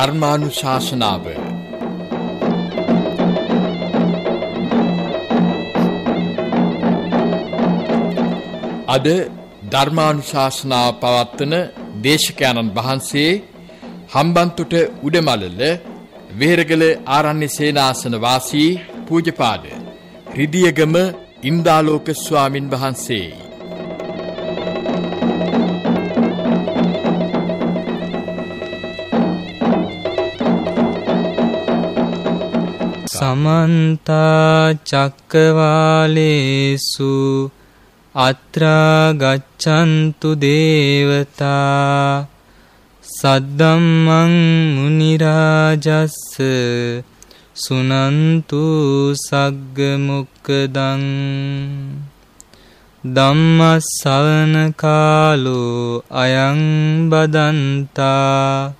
ධර්මානු ශාසනාව අද ධර්මානු ශාසනා පවත්වන දේශකයණන් වහන්සේ හම්බන්තුට උඩමලල වේරගල ආරණ්‍ය සේනාසන වාසී පූජපාද රිදියගම ඉන්දාලෝක ස්වාමින් වහන්සේයි සමන්තා චක්කවාලේසු අත්‍රා ගච්ඡන්තු දේවතා සද්දම්මං මුනි රාජස්ස සුනන්තු සග්ග මොක්කදං ධම්ම ශ්‍රවණ කාලෝ අයං බදන්තා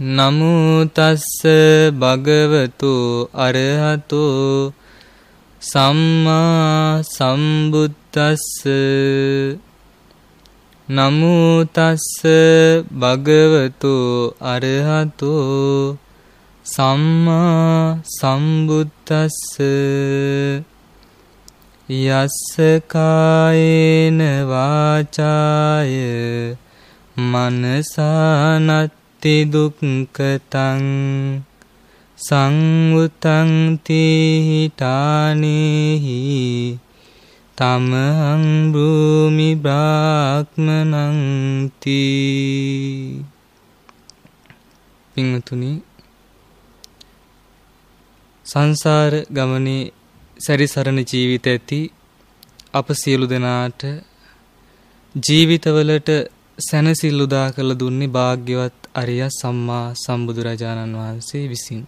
නමුතස්ස භගවතු අරහතෝ සම්මා සම්බුද්දස්ස නමුතස්ස භගවතු අරහතෝ සම්මා සම්බුද්දස්ස යස්ස කායේන වාචාය මනසානත් දුක්කතං සංවතංතිහිටානෙහි තමහං භූමි බ්‍රාක්්මනංති පිංහතුනි සංසාර ගමනේ සැරිසරණ ජීවිත ඇති අප සියලු දෙනාට ජීවිතවලට සැනසිල් උදා කළ දුන්නේ භාග්‍යවත් අරිය සම්මා සම්බුදුරජාණන් වහන්සේ විසින්.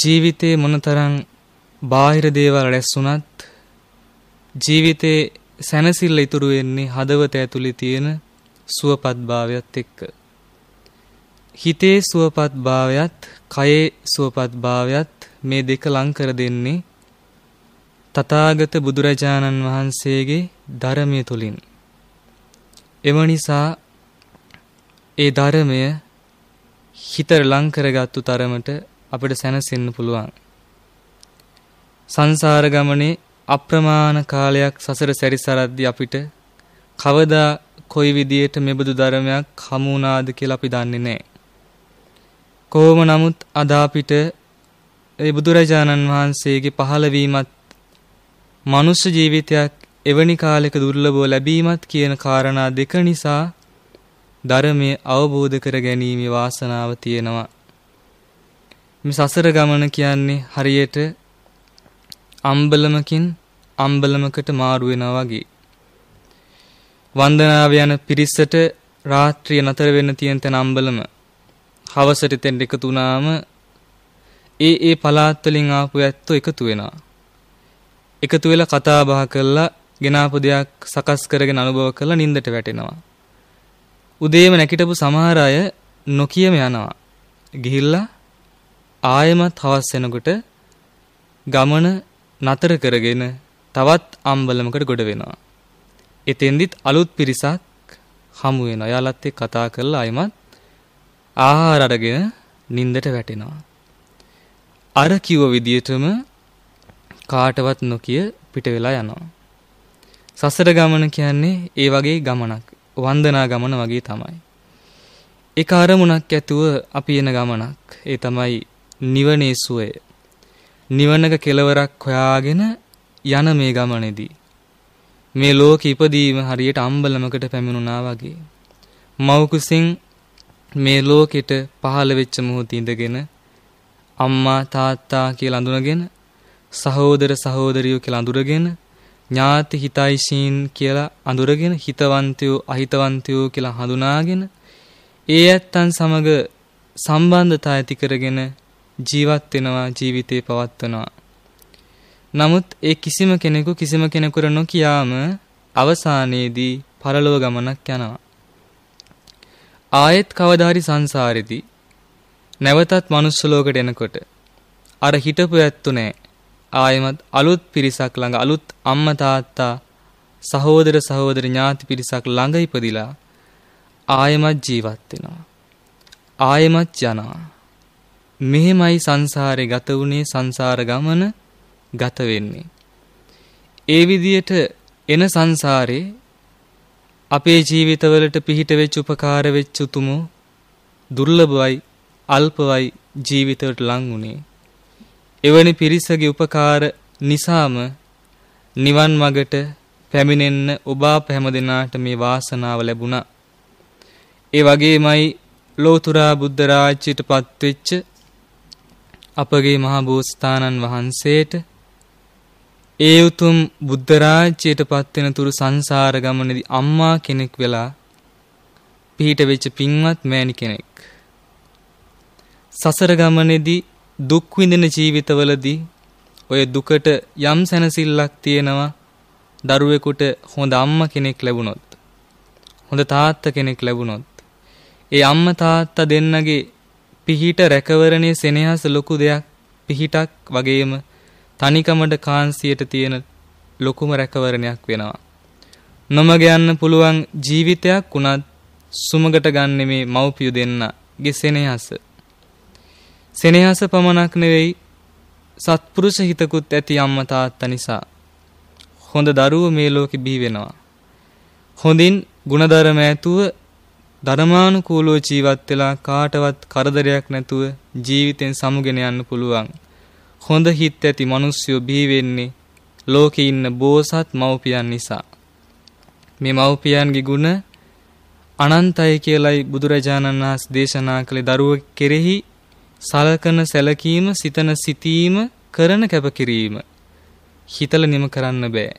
ජීවිතේ මොනතරම් බාහිර දේවල් රැස් වුණත් ජීවිතේ සැනසිල්ල ඉතුරු වෙන්නේ හදවත ඇතුලේ තියෙන සුවපත් භාවයත් එක්ක. හිතේ සුවපත් භාවයත්, කයේ සුවපත් භාවයත් මේ දෙක ලං කර දෙන්නේ තථාගත බුදුරජාණන් වහන්සේගේ ධර්මයේ තුලින්. එම නිසා ඒ ධර්මය හිතට ලං කරගත්තු තරමට අපිට සැනසෙන්න පුළුවන්. සංසාර ගමනේ අප්‍රමාණ කාලයක් සසර සැරිසරද්දී අපිට කවදා කොයි විදියට මෙබඳු ධර්මයක් හමු වුණාද කියලා අපි දන්නේ නැහැ. කොහොම නමුත් අද අපිට ඒ බුදුරජාණන් වහන්සේගේ පහළවීමත් මනුෂ්‍ය ජීවිතයක් එවැනි කාලයක දුර්ලභව ලැබීමත් කියන காரணා දෙක නිසා ධර්මයේ අවබෝධ කර ගැනීමේ වාසනාව තියෙනවා. මේ සසර ගමන කියන්නේ හරියට අම්බලමකින් අම්බලමකට මාරු වෙනවා වගේ. වන්දනාව යන පිරිසට රාත්‍රිය නතර වෙන්න තියෙන තැන අම්බලම. හවසට තෙන් එකතු වුණාම ඒ ඒ පළාත් වලින් ආපු ඇත්තෝ එකතු වෙනවා. එකතු වෙලා කතා බහ කරලා ගෙනාපු දෙයක් සකස් කරගෙන අනුභව කරලා නිින්දට වැටෙනවා. උදේම නැගිටපු සමහර අය නොකියම යනවා. ගිහිල්ලා ආයෙමත් හවස් වෙනකොට ගමන නතර කරගෙන තවත් අම්බලමකට ගොඩ වෙනවා. එතෙන්දිත් අලුත් පිරිසක් හමු වෙනවා. යාලත් එක්ක කතා කරලා ආයෙමත් ආහාර අරගෙන නිින්දට වැටෙනවා. අර කිව්ව විදියටම කාටවත් නොකිය පිට වෙලා යනවා. සසර ගමන කියන්නේ ඒ වගේ ගමනක්. වන්දනා ගමන වගේ තමයි. එක අරමුණක් ඇතුව අපි එන ගමනක්. ඒ තමයි නිවනේ සුවය. නිවනක කෙලවරක් හොයාගෙන යන මේ ගමනේදී මේ ලෝක ඉපදීම හරියට අම්බලමකට පැමිණුණා වගේ. මව්කුසින් මේ ලෝකෙට පහළ වෙච්ච මොහොතේ ඉඳගෙන අම්මා තාත්තා කියලා අඳුනගෙන සහෝදර සහෝදරියෝ කියලා අඳුරගෙන ඥාති හිතයිසීන් කියලා අඳුරගෙන හිතවන්තයෝ අහිතවන්තයෝ කියලා හඳුනාගෙන ඒ ඇත්තන් සමග සම්බන්ධතා ඇති කරගෙන ජීවත් වෙනවා ජීවිතේ පවත්වනවා. නමුත් ඒ කිසිම කෙනෙකු කිසිම කෙනෙකුට නොකියාම අවසානයේදී පරලොව ගමනක් යනවා. ආයෙත් කවදාරි සංසාරෙදී නැවතත් manuss ලෝකෙට එනකොට අර හිටපු ඇත්තු නෑ ආයෙමත් අලුත් පිරිසක් ළඟ අලුත් අම්මා තාත්තා සහෝදර සහෝදර ඥාති පිරිසක් ළඟ ඉපදිලා ආයෙමත් ජීවත් වෙනවා. ආයෙමත් යනවා. මෙහෙමයි සංසාරේ ගත වුනේ සංසාර ගමන ගත වෙන්නේ. ඒ විදියට එන සංසාරේ අපේ ජීවිතවලට පිහිට වෙච්ච උපකාර වෙච්ච උතුමෝ දුර්ලභයි අල්පවයි ජීවිතවලට ලං වුණේ එවැනි පිරිසගේ උපකාර නිසාම නිවන් මගට පැමිණෙන්න ඔබ අප හැමදෙනාට මේ වාසනාව ලැබුණා. ඒ වගේමයි ලෝතුරා බුද්ධ රාජ්‍යයට පත්වෙච්ච අපගේ මහා බෝසතාණන් වහන්සේට ඒ උතුම් බුද්ධ රාජ්‍යයට පත්වෙන තුරු සංසාර ගමනේදී අම්මා කෙනෙක් වෙලා පිහිට වෙච්ච පින්වත් මෑණි කෙනෙක්. සසර ගමනේදී දුක් විඳින ජීවිතවලදී ඔය දුකට යම් සැනසෙල්ලක් තියෙනවා දරුවෙකුට හොඳ අම්මා කෙනෙක් ලැබුණොත් හොඳ තාත්තා කෙනෙක් ලැබුණොත් ඒ අම්මා තාත්තා දෙන්නගේ පිහිට රැකවරණයේ සෙනෙහස ලොකු දෙයක් පිහිටක් වගේම තනිකමඩ කාන්සියට තියෙන ලොකුම රැකවරණයක් වෙනවා නොමග යන්න පුළුවන් ජීවිතයක් උනත් සුමගට ගන්න මේ මව්පිය දෙන්නගේ සෙනෙහස සෙනෙහස පමණක් නෙවෙයි සත්පුරුෂ හිතකුත් ඇති අම්මා තාත්තා නිසා හොඳ දරුවෝ මේ ලෝකෙ බිහි වෙනවා. හොඳින් ಗುಣධර්ම ඇතුව ධර්මානුකූලව ජීවත් වෙලා කාටවත් කරදරයක් නැතුව ජීවිතෙන් සමුගෙන යන්න පුළුවන්. හොඳ හිත ඇති මිනිස්සු බිහි වෙන්නේ ලෝකේ ඉන්න බෝසත් මව්පියන් නිසා. මේ මව්පියන්ගේ ගුණ අනන්තයි කියලයි බුදුරජාණන් වහන්සේ දේශනා කළේ දරුව කෙරෙහි සලකන සැලකීම සිතන සිතීම කරන කැපකිරීම හිතල නිම කරන්න බෑ.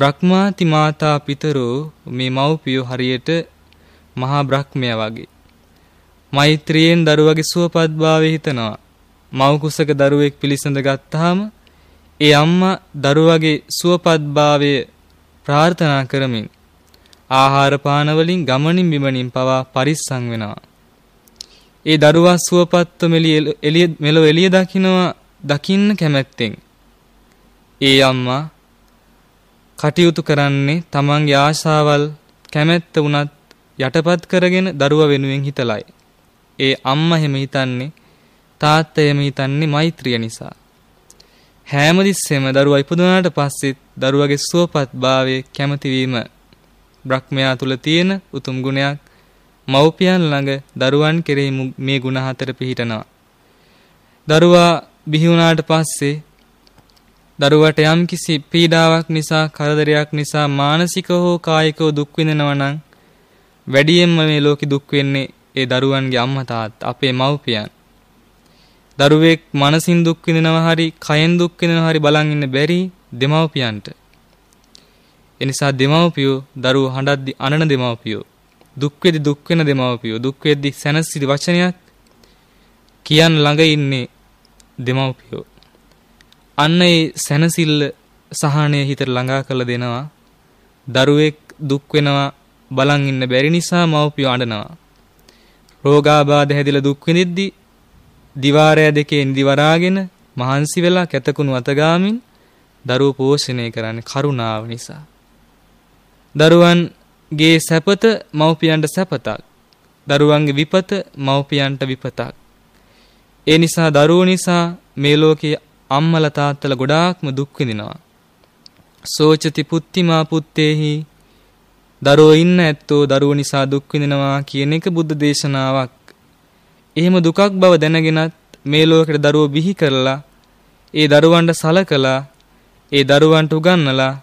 බ්‍රහ්මාති මාතා පිතරෝ මේ මව්පියෝ හරියට මහා බ්‍රහ්මයා වගේ. මෛත්‍රියෙන් දරුවගේ සුවපත්භාවය හිතනවා. මව් කුසක දරුවෙක් පිළිසඳ ගත්තාම ඒ අම්මා දරුවගේ සුවපත්භාවය ප්‍රාර්ථනා කරමින් ආහාර පාන වලින් ගමනින් බිමනින් පවා පරිස්සම් වෙනවා. ඒ දරුවා සුවපත්ව එළිය මෙලොව එළිය දකින්නවා දකින්න කැමැත්තෙන්. ඒ අම්මා කටයුතු කරන්නේ තමන්ගේ ආශාවල් කැමැත්ත වුණත් යටපත් කරගෙන දරුවා වෙනුවෙන් හිතලයි. ඒ අම්මා හැම හිතන්නේ තාත්තා හැම හිතන්නේ මෛත්‍රිය නිසා. හැමදිස්සෙම දරුවා ඉපදුනාට පස්සෙත් දරුවගේ සුවපත්භාවය කැමැතිවීම බ්‍රහ්මයා තුල තියෙන උතුම් ගුණයක් මව්පියන් ළඟ දරුවන් කෙරෙහි මේ ගුණ හතර පිහිටනවා. දරුවා බිහි වුණාට පස්සේ දරුවට යම්කිසි පීඩාවක් නිසා කරදරයක් නිසා මානසික හෝ කායිකව දුක් විඳිනවා නම් වැඩියෙන්ම මේ ලෝකෙ දුක් වෙන්නේ ඒ දරුවන්ගේ අම්මා තාත්තා අපේ මව්පියන්. දරුවෙක් මනසින් දුක් විඳිනවා හරි කයෙන් දුක් විඳිනවා හරි බලන් ඉන්න බැරි දෙමව්පියන්ට. එනිසා දෙමව්පියෝ දරුවෝ හඬද්දි අනන දෙමව්පියෝ දුක් වෙදි දුක් වෙන දෙමව්පියෝ දුක් වෙද්දි සැනසිරි වචනයක් කියන් ළඟ ඉන්නේ දෙමව්පියෝ අන්න ඒ සැනසිල්ල සහානය හිතට ළඟා කරලා දෙනවා දරුවෙක් දුක් වෙනවා බලන් ඉන්න බැරි නිසා මව්පියෝ අඬනවා රෝගාබාධ හැදිලා දුක් විඳිද්දි දිවාරය දෙකේ ඉඳිවරාගෙන මහන්සි වෙලා කැතකුණු අතගාමින් දරුවෝ පෝෂණය කරන්නේ කරුණාව නිසා දරුවන් ගේ සැපත මව්පියන්ට සැපතක්. දරුවන්ගේ විපත මව්පියන්ට විපතක්. ඒ නිසා දරුවෝ නිසා මේ ලෝකයේ අම්මලා තාත්තලා ගොඩාක්ම දුක් විඳිනවා. සෝචති පුත්තිමා පුත්තේහි දරුවෝ ඉන්න ඇත්තෝ දරුවෝ නිසා දුක් විඳිනවා කියන එක බුද්ධ දේශනාවක්. එහෙම දුකක් බව දැනගෙනත් මේ ලෝකෙට දරුවෝ බිහි කරලා ඒ දරුවන්ට සලකලා ඒ දරුවන්ට උගන්වලා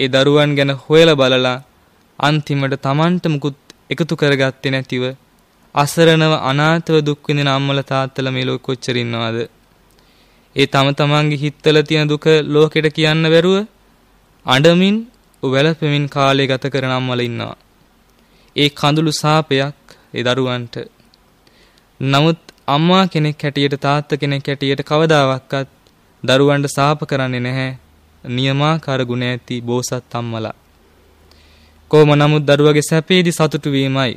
ඒ දරුවන් ගැන හොයලා බලලා අන්තිමට Tamanට මුකුත් එකතු කරගත්තේ නැතිව අසරණව අනාථව දුක් විඳින අම්මල තාත්තලා මේ ලෝකෙ කොච්චර ඉන්නවද? ඒ තම තමන්ගේ හිතවල තියෙන දුක ලෝකෙට කියන්න බැරුව අඬමින් වැළපෙමින් කාලය ගත කරන අම්මල ඉන්නවා. ඒ කඳුළු සාපයක් ඒ දරුවන්ට. නමුත් අම්මා කෙනෙක් හැටියට තාත්තා කෙනෙක් හැටියට කවදාවත්වත් දරුවන්ට සාප කරන්නේ නැහැ. නියමාකාර ගුණ ඇති බෝසත් අම්මලා. කොහොම නමුත් දරුවගේ සැපේදී සතුටු වීමයි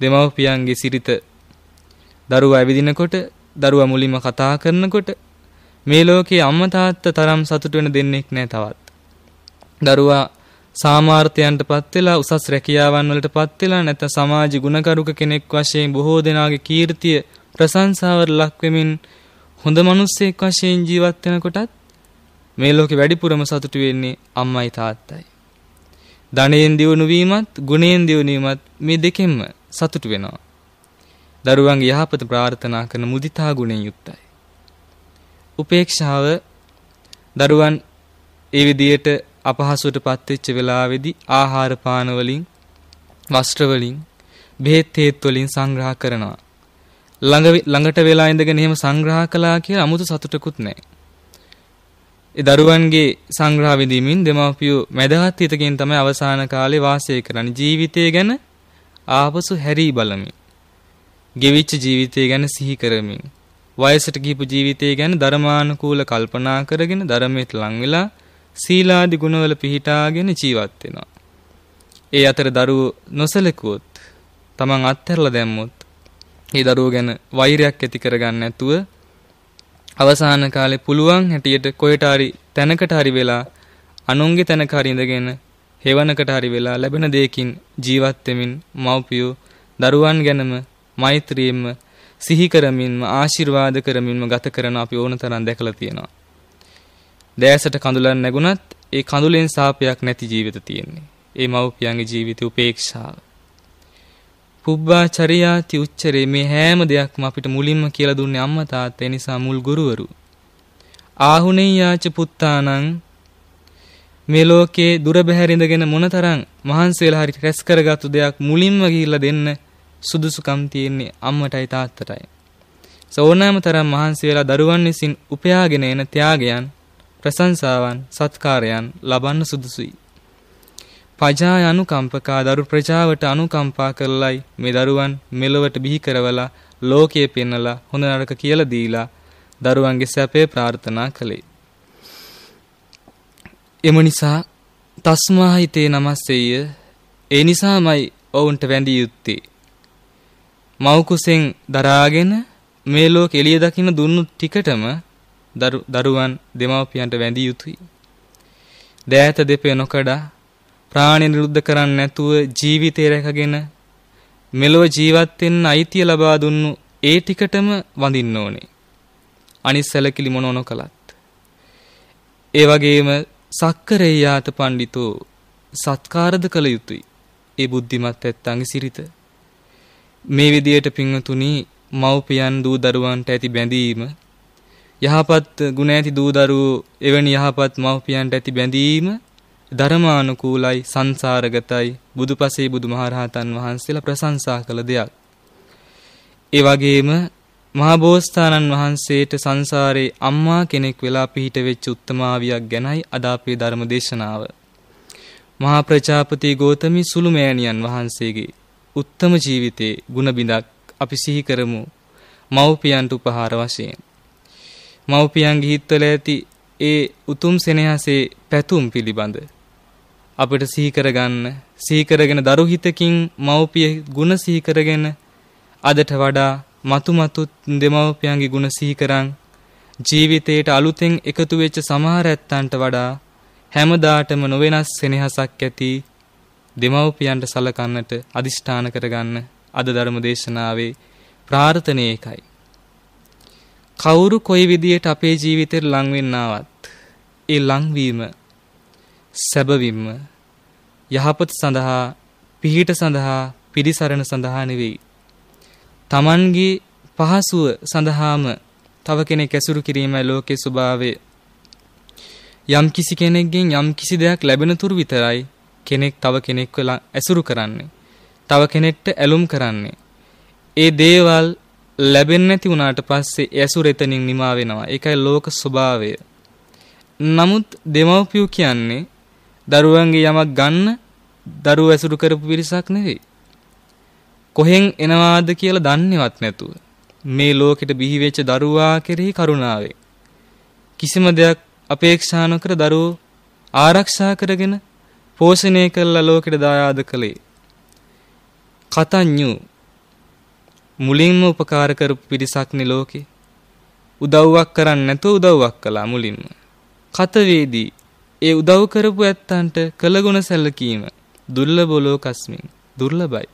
දෙමව්පියන්ගේ සිරිත. දරුවා ඇවිදිනකොට, දරුවා මුලින්ම කතා කරනකොට මේ ලෝකයේ අම්මා තාත්තා තරම් සතුට වෙන දෙන්නෙක් නෑ තවත්. දරුවා සාමාර්ථයන්ටපත් වෙලා උසස් රැකියාවන් වලටපත් වෙලා නැත්නම් සමාජ ගුණකරුක කෙනෙක් වශයෙන් බොහෝ දෙනාගේ කීර්තිය ප්‍රශංසාවට ලක් වෙමින් හොඳ මිනිස්සෙක් වශයෙන් ජීවත් වෙනකොටත් මේ ලෝකේ වැඩිපුරම සතුටු වෙන්නේ අම්මයි තාත්තයි ධනයෙන් දියුණු වීමත් ගුණයෙන් දියුණුවීමත් මේ දෙකෙන්ම සතුටු වෙනවා. දරුවන්ගේ යහපත ප්‍රාර්ථනා කරන මුදිතා ගුණෙන් යුක්තයි. උපේක්ෂාව දරුවන් ඒ විදියට අපහසුවට පත්වෙච්ච වෙලාවේදී ආහාර පාන වලින් වස්ත්‍ර වලින් බෙහෙත් හේත් වලින් සංග්‍රහ කරනවා. ළඟ ළඟට වෙලා ඉඳගෙන එහෙම සංග්‍රහ කළා කියලා 아무තු සතුටකුත් නැහැ. ඒ දරුවන්ගේ සංග්‍රහ විඳීමෙන් දෙමාපියෝ මැදහත් හිතකින් තමයි අවසාන කාලේ වාසය කරන්නේ. ජීවිතය ගැන ආපසු හැරී බලමින්. ගෙවිච්ච ජීවිතය ගැන සිහි කරමින්. වයසට ගිහිපු ජීවිතය ගැන ධර්මානුකූල කල්පනා කරගෙන ධර්මයට ලං වෙලා සීලාදි ගුණවල පිහිටාගෙන ජීවත් වෙනවා. ඒ අතර දරුවෝ නොසලකුවොත් තමන් අත්හැරලා දැම්මොත් ඒ දරුවෝ ගැන වෛරයක් ඇති කරගන්න නැතුව අවසාන කාලේ පුළුවන් හැටියට කොහෙට හරි තැනකට හරි වෙලා අනුන්ගේ තැනක හරි ඉඳගෙන හේවනකට හරි වෙලා ලැබෙන දෙයකින් ජීවත් වෙමින් මව්පියෝ දරුවන් ගැනම මෛත්‍රියෙන්ම සිහි කරමින්ම ආශිර්වාද කරමින්ම ගත කරන අපි ඕන තරම් දැකලා තියෙනවා. දැසට කඳුලක් නැගුණත් ඒ කඳුලෙන් සාපයක් නැති ජීවිත තියෙන්නේ. ඒ මව්පියන්ගේ ජීවිත උපේක්ෂාව. පුබ්බාචරියාති උච්චරේ මේ හැම දෙයක්ම අපිට මුලින්ම කියලා දුන්නේ අම්මා තාත්තා නිසා මුල් ගුරුවරු. ආහුනේ යාච පුත්තානං මේ ලෝකේ දුර බැහැර ඉඳගෙන මොනතරම් මහන්සි වෙලා හරි රැස් කරගත්තු දෙයක් මුලින්ම ගිහිල්ලා දෙන්න සුදුසුකම් තියෙන්නේ අම්මටයි තාත්තටයි. සෝනෑම තරම් මහන්සි වෙලා දරුවන් විසින් උපයාගෙන එන ත්‍යාගයන් ප්‍රශංසාවන් සත්කාරයන් ලබන්න සුදුසුයි. පජා අනුකම්පකා දරු ප්‍රජාවට අනුකම්පා කරලයි මේ දරුවන් මෙලොවට බිහි කරවලා ලෝකයේ පෙන්නලා හොඳ නරක කියලා දීලා දරුවන්ගේ සැපේ ප්‍රාර්ථනා කළේ. එම නිසා තස්මා හිතේ නමස්සෙය ඒ නිසාමයි ඔවුන්ට වැඳිය යුත්තේ. මෞකුසෙන් දරාගෙන මේ ලෝක එළිය දකින්න දුන්නු ටිකටම දරුවන් දෙමව්පියන්ට වැඳිය යුතුයි. දෑත දෙපේ නොකඩා ප්‍රාණය නිරුද්ධ කරන්නේ නැතුව ජීවිතය රැකගෙන මෙලොව ජීවත් වෙන්න අයිතිය ලබා දුන්නු ඒ ටිකටම වඳින්න ඕනේ. අනිත් සැලකිලි මොන මොන කළත්. ඒ වගේම සක්කරේයාත පඬිතෝ සත්කාරද කළ යුතුය. ඒ බුද්ධිමත් ඇත්තන්ගේ සිරිත. මේ විදියට පින්වතුනි මව්පියන් දූ දරුවන්ට ඇති බැඳීම යහපත් ගුණ ඇති දූ දරුවෝ එවැනි යහපත් මව්පියන්ට ඇති බැඳීම ධර්මානුකූලයි සංසාරගතයි බුදුපසේ බුදුමහරහතන් වහන්සේලා ප්‍රශංසා කළ දෙයක්. ඒ වගේම මහබෝසතාණන් වහන්සේට සංසාරේ අම්මා කෙනෙක් වෙලා පිහිට වෙච්ච උත්තමාවියක් ගැනයි අද අපේ ධර්ම දේශනාව. මහා ප්‍රජාපති ගෝතමි සුළුමෑණියන් වහන්සේගේ උත්තම ජීවිතේ ಗುಣබිඳක් අපි සිහි කරමු. මව්පියන්ට උපහාර වශයෙන්. මව්පියන්ගේ හිත්වල ඇති ඒ උතුම් සෙනෙහසේ පැතුම් පිළිබඳ අපිට සීකරගන්න සීකරගෙන දරු හිතකින් මව්පිය ගුණ සීකරගෙන අදට වඩා මතු මතුත් දෙමව්පියන්ගේ ගුණ සීකරන් ජීවිතයට අලුතෙන් එකතු වෙච්ච සමහර ඇත්තන්ට වඩා හැමදාටම නොවෙනස් සෙනෙහසක් ඇති දෙමව්පියන්ට සලකන්නට අදිෂ්ඨාන කරගන්න අද ධර්ම දේශනාවේ ප්‍රාර්ථනය එකයි. කවුරු කොයි විදියට අපේ ජීවිතේ ලං වෙන්නවත් ඒ ලංවීම සැබවින්ම යහපත සඳහා පිහිට සඳහා පිරිසරණ සඳහා නෙවෙයි. Tamanගේ පහසුව සඳහාම තව කෙනෙක් ඇසුරු කිරීමයි ලෝකේ ස්වභාවය. යම් කිසි කෙනෙක්ගෙන් යම් කිසි දෙයක් ලැබෙන තුරු විතරයි කෙනෙක් තව කෙනෙක්ව ඇසුරු කරන්නේ. තව කෙනෙක්ට ඇලුම් කරන්නේ. ඒ දේවල් ලැබෙන්නේ නැති වුණාට පස්සේ ඇසුර එතනින් නිමා වෙනවා. ඒකයි ලෝක ස්වභාවය. නමුත් දෙමව්පියෝ කියන්නේ දරුවන්ගේ යමක් ගන්න දරුව ඇසුරු කරපු පිරිසක් නෙවෙයි. කොහෙන් එනවාද කියලා දන්නේවත් නැතුව මේ ලෝකෙට බිහි වෙච්ච දරුවා කෙරෙහි කරුණාවේ කිසිම දෙයක් අපේක්ෂා නොකර දරුවෝ ආරක්ෂා කරගෙන පෝෂණය කළා ලෝකෙට දායාද කළේ. කතඤ්ඤු මුලින්ම උපකාර කරපු පිරිසක්නේ ලෝකේ. උදව්වක් කරන්නේ නැතුව උදව්වක් කළා මුලින්ම. කතවේදී ඒ උදව් කරපු ඇත්තන්ට කළගුණ සැලකීම දුර්ලභලෝ කස්මින් දුර්ලභයි.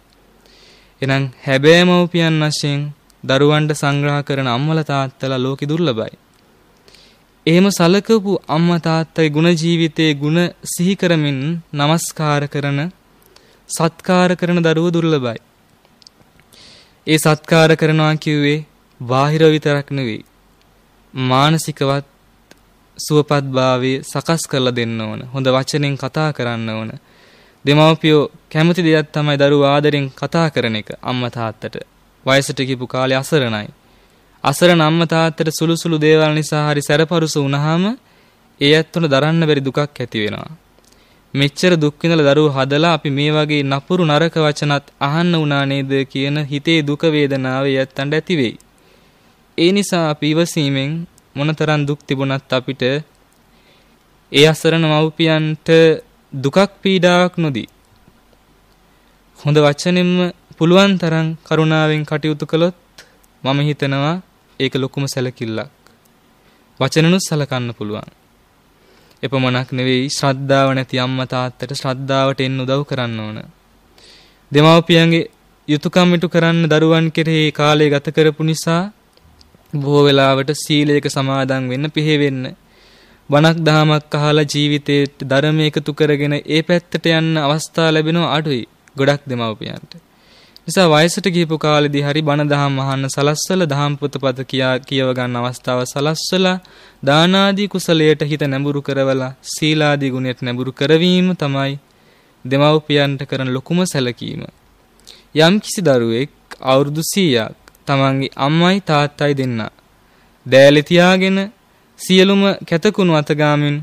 එනම් හැබෑ මව්පියන් වශයෙන් දරුවන්ට සංග්‍රහ කරන අම්මල තාත්තලා ලෝකෙ දුර්ලභයි. එහෙම සලකපු අම්මා තාත්තගේ ගුණ ජීවිතයේ ගුණ සිහි කරමින් নমස්කාර කරන සත්කාර කරන දරුවෝ දුර්ලභයි. ඒ සත්කාර කරනවා කිව්වේ බාහිර විතරක් නෙවෙයි. මානසිකවත් සුවපත්භාවය සකස් කරලා දෙන්න ඕන. හොඳ වචනෙන් කතා කරන්න ඕන. දෙමව්පියෝ කැමති දෙයක් තමයි දරුවා ආදරෙන් කතා කරන එක අම්මා තාත්තට. වයසට ගිහපු කාලේ අසරණයි. අසරණ අම්මා තාත්තට සුළු සුළු දේවල් නිසා හරි සැරපරුස වුණාම ඒ ඇත්තට දරන්න බැරි දුකක් ඇති වෙනවා. මෙච්චර දුක් විඳලා දරුවෝ හදලා අපි මේ වගේ නපුරු නරක වචනත් අහන්න උනා නේද කියන හිතේ දුක වේදනාව යැත්තන්ට ඇති වෙයි. ඒ නිසා අපි ඉවසීමෙන් මොනතරම් දුක් තිබුණත් අපිට ඒ අසරණ මව්පියන්ට දුකක් පීඩාවක් නොදී හොඳ වචනෙම පුළුවන් තරම් කරුණාවෙන් කටයුතු කළොත් මම හිතනවා ඒක ලොකුම සැලකිල්ලක්. වචනනුත් සලකන්න පුළුවන්. එපමණක් නෙවෙයි ශ්‍රද්ධාව නැති අම්මා තාත්තට ශ්‍රද්ධාවට එන්න උදව් කරන්න ඕන. දෙමව්පියන්ගේ යුතුයකම් ඉටු කරන්න දරුවන් කෙරෙහි කාලය ගත කරපු නිසා බොහෝ වෙලාවට සීලයක සමාදන් වෙන්න පිහෙවෙන්න වණක් දහමක් අහලා ජීවිතේට ධර්මය එකතු කරගෙන ඒ පැත්තට යන්න අවස්ථා ලැබෙනවා අඩුයි ගොඩක් දෙමව්පියන්ට. නිසා වයසට ගිහපු කාලෙදී හරි බණ දහම් අහන්න සලස්සලා දහම් පොතපත කියා කියව ගන්න අවස්ථාව සලස්සලා දාන ආදී කුසලයට හිත නැඹුරු කරවලා සීලාදී ගුණයට නැඹුරු කරවීම තමයි දෙමව්පියන්ට කරන ලොකුම සැලකීම. යම්කිසි දරුවෙක් අවුරුදු 100ක් තමන්ගේ අම්මයි තාත්තයි දෙන්නා. දෑලි තියාගෙන සියලුම කැතකුණු අතගාමින්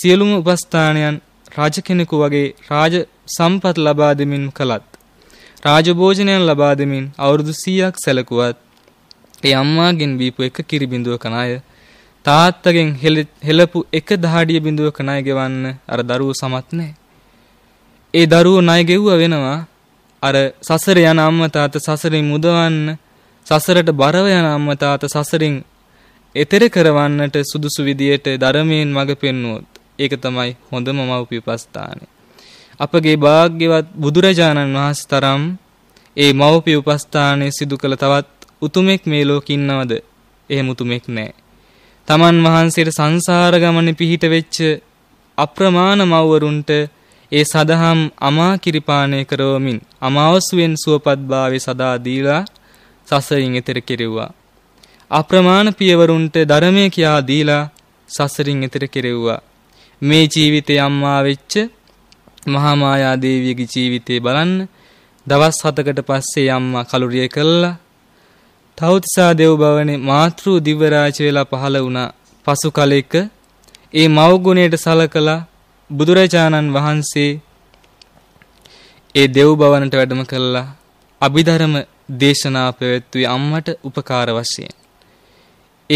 සියලුම උපස්ථානයන් රාජ කෙනෙකු වගේ රාජ සම්පත් ලබා දෙමින් කළත් රාජභෝජනයන් ලබා දෙමින් අවුරුදු 100ක් සැලකුවත් ඒ අම්මාගෙන් බීපු එක කිරි බිඳුව කන අය තාත්තගෙන් හෙලපු එක දහඩිය බිඳුව කන අය ගෙවන්න අර දරුවෝ සමත් නැහැ. ඒ දරුවෝ ණය ගෙවුවා වෙනවා අර සසර යන අම්මා තාත්තා සසරෙන් මුදවන්න සසරට බරව යන අම්මා තාත්තා සසරින් එතෙර කරවන්නට සුදුසු විදියට ධර්මයෙන් මඟ පෙන්වුවොත් ඒක තමයි හොඳම මව්පිය උපස්ථානය. අපගේ භාග්‍යවත් බුදුරජාණන් වහන්සේ තරම් ඒ මව්පිය උපස්ථානය සිදු කළ තවත් උතුමෙක් මේ ලෝකේ ඉන්නවද? එහෙම උතුමෙක් නැහැ. තමන් වහන්සේට සංසාර ගමනේ පිහිට වෙච්ච අප්‍රමාණ මව්වරුන්ට ඒ සදහම් අමා කිරිපාණය කරවමින් අමාවසුවෙන් සුවපත් භාවයේ සදා දීලා සසරින් එතෙර කෙරෙව්වා. අප්‍රමාණ පියවරුන්ට ධර්මය කියා දීලා සසරින් එතෙර කෙරෙව්වා. මේ ජීවිතේ අම්මා වෙච්ච මහා මායා දේවියගේ ජීවිතේ බලන්න දවස් 7කට පස්සේ අම්මා කලුරිය කළා. තවුතිසා දේව භවනේ මාතෘ දිව්‍ය රාජ වේලා පහළ වුණා. පසු කලෙක ඒ මව් ගුණයට සලකලා බුදුරජාණන් වහන්සේ ඒ දෙව් භවනට වැඩම කළා. අභිධර්ම දේශනා පැවැත්වුවේ අම්මට උපකාර වශයෙන්.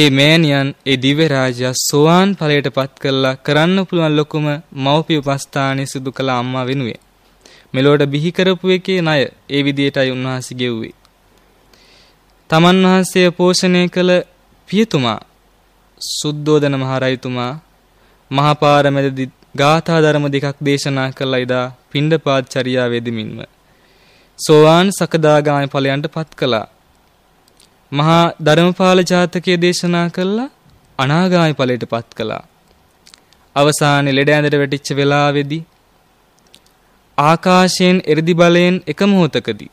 ඒ මෑණියන් ඒ දිව්‍ය රාජයා සෝවාන් ඵලයට පත් කළා කරන්න පුළුවන් ලොකුම මව්පිය උපස්ථානය සිදු කළ අම්මා වෙනුවේ. මෙලොවට බිහි කරපු එකේ ණය ඒ විදියටයි උන්වහන්සේ ගෙව්වේ. තමන් වහන්සේ පෝෂණය කළ පියතුමා සුද්ධෝදන මහරජතුමා මහපාර මැදදී ගාථා ධර්ම දෙකක් දේශනා කළා ඉදා පිණ්ඩපාත චර්යාවෙදිමින්ම සෝවාන් සකදාගාමී ඵලයන්ට පත් කළා. මහා ධර්මපාල ජාතකයේ දේශනා කළා අනාගාමී ඵලයට පත් කළා. අවසානයේ ලෙඩ ඇඳට වැටිච්ච වෙලාවේදී ආකාශයෙන් එරිදි බලයෙන් එක මොහොතකදී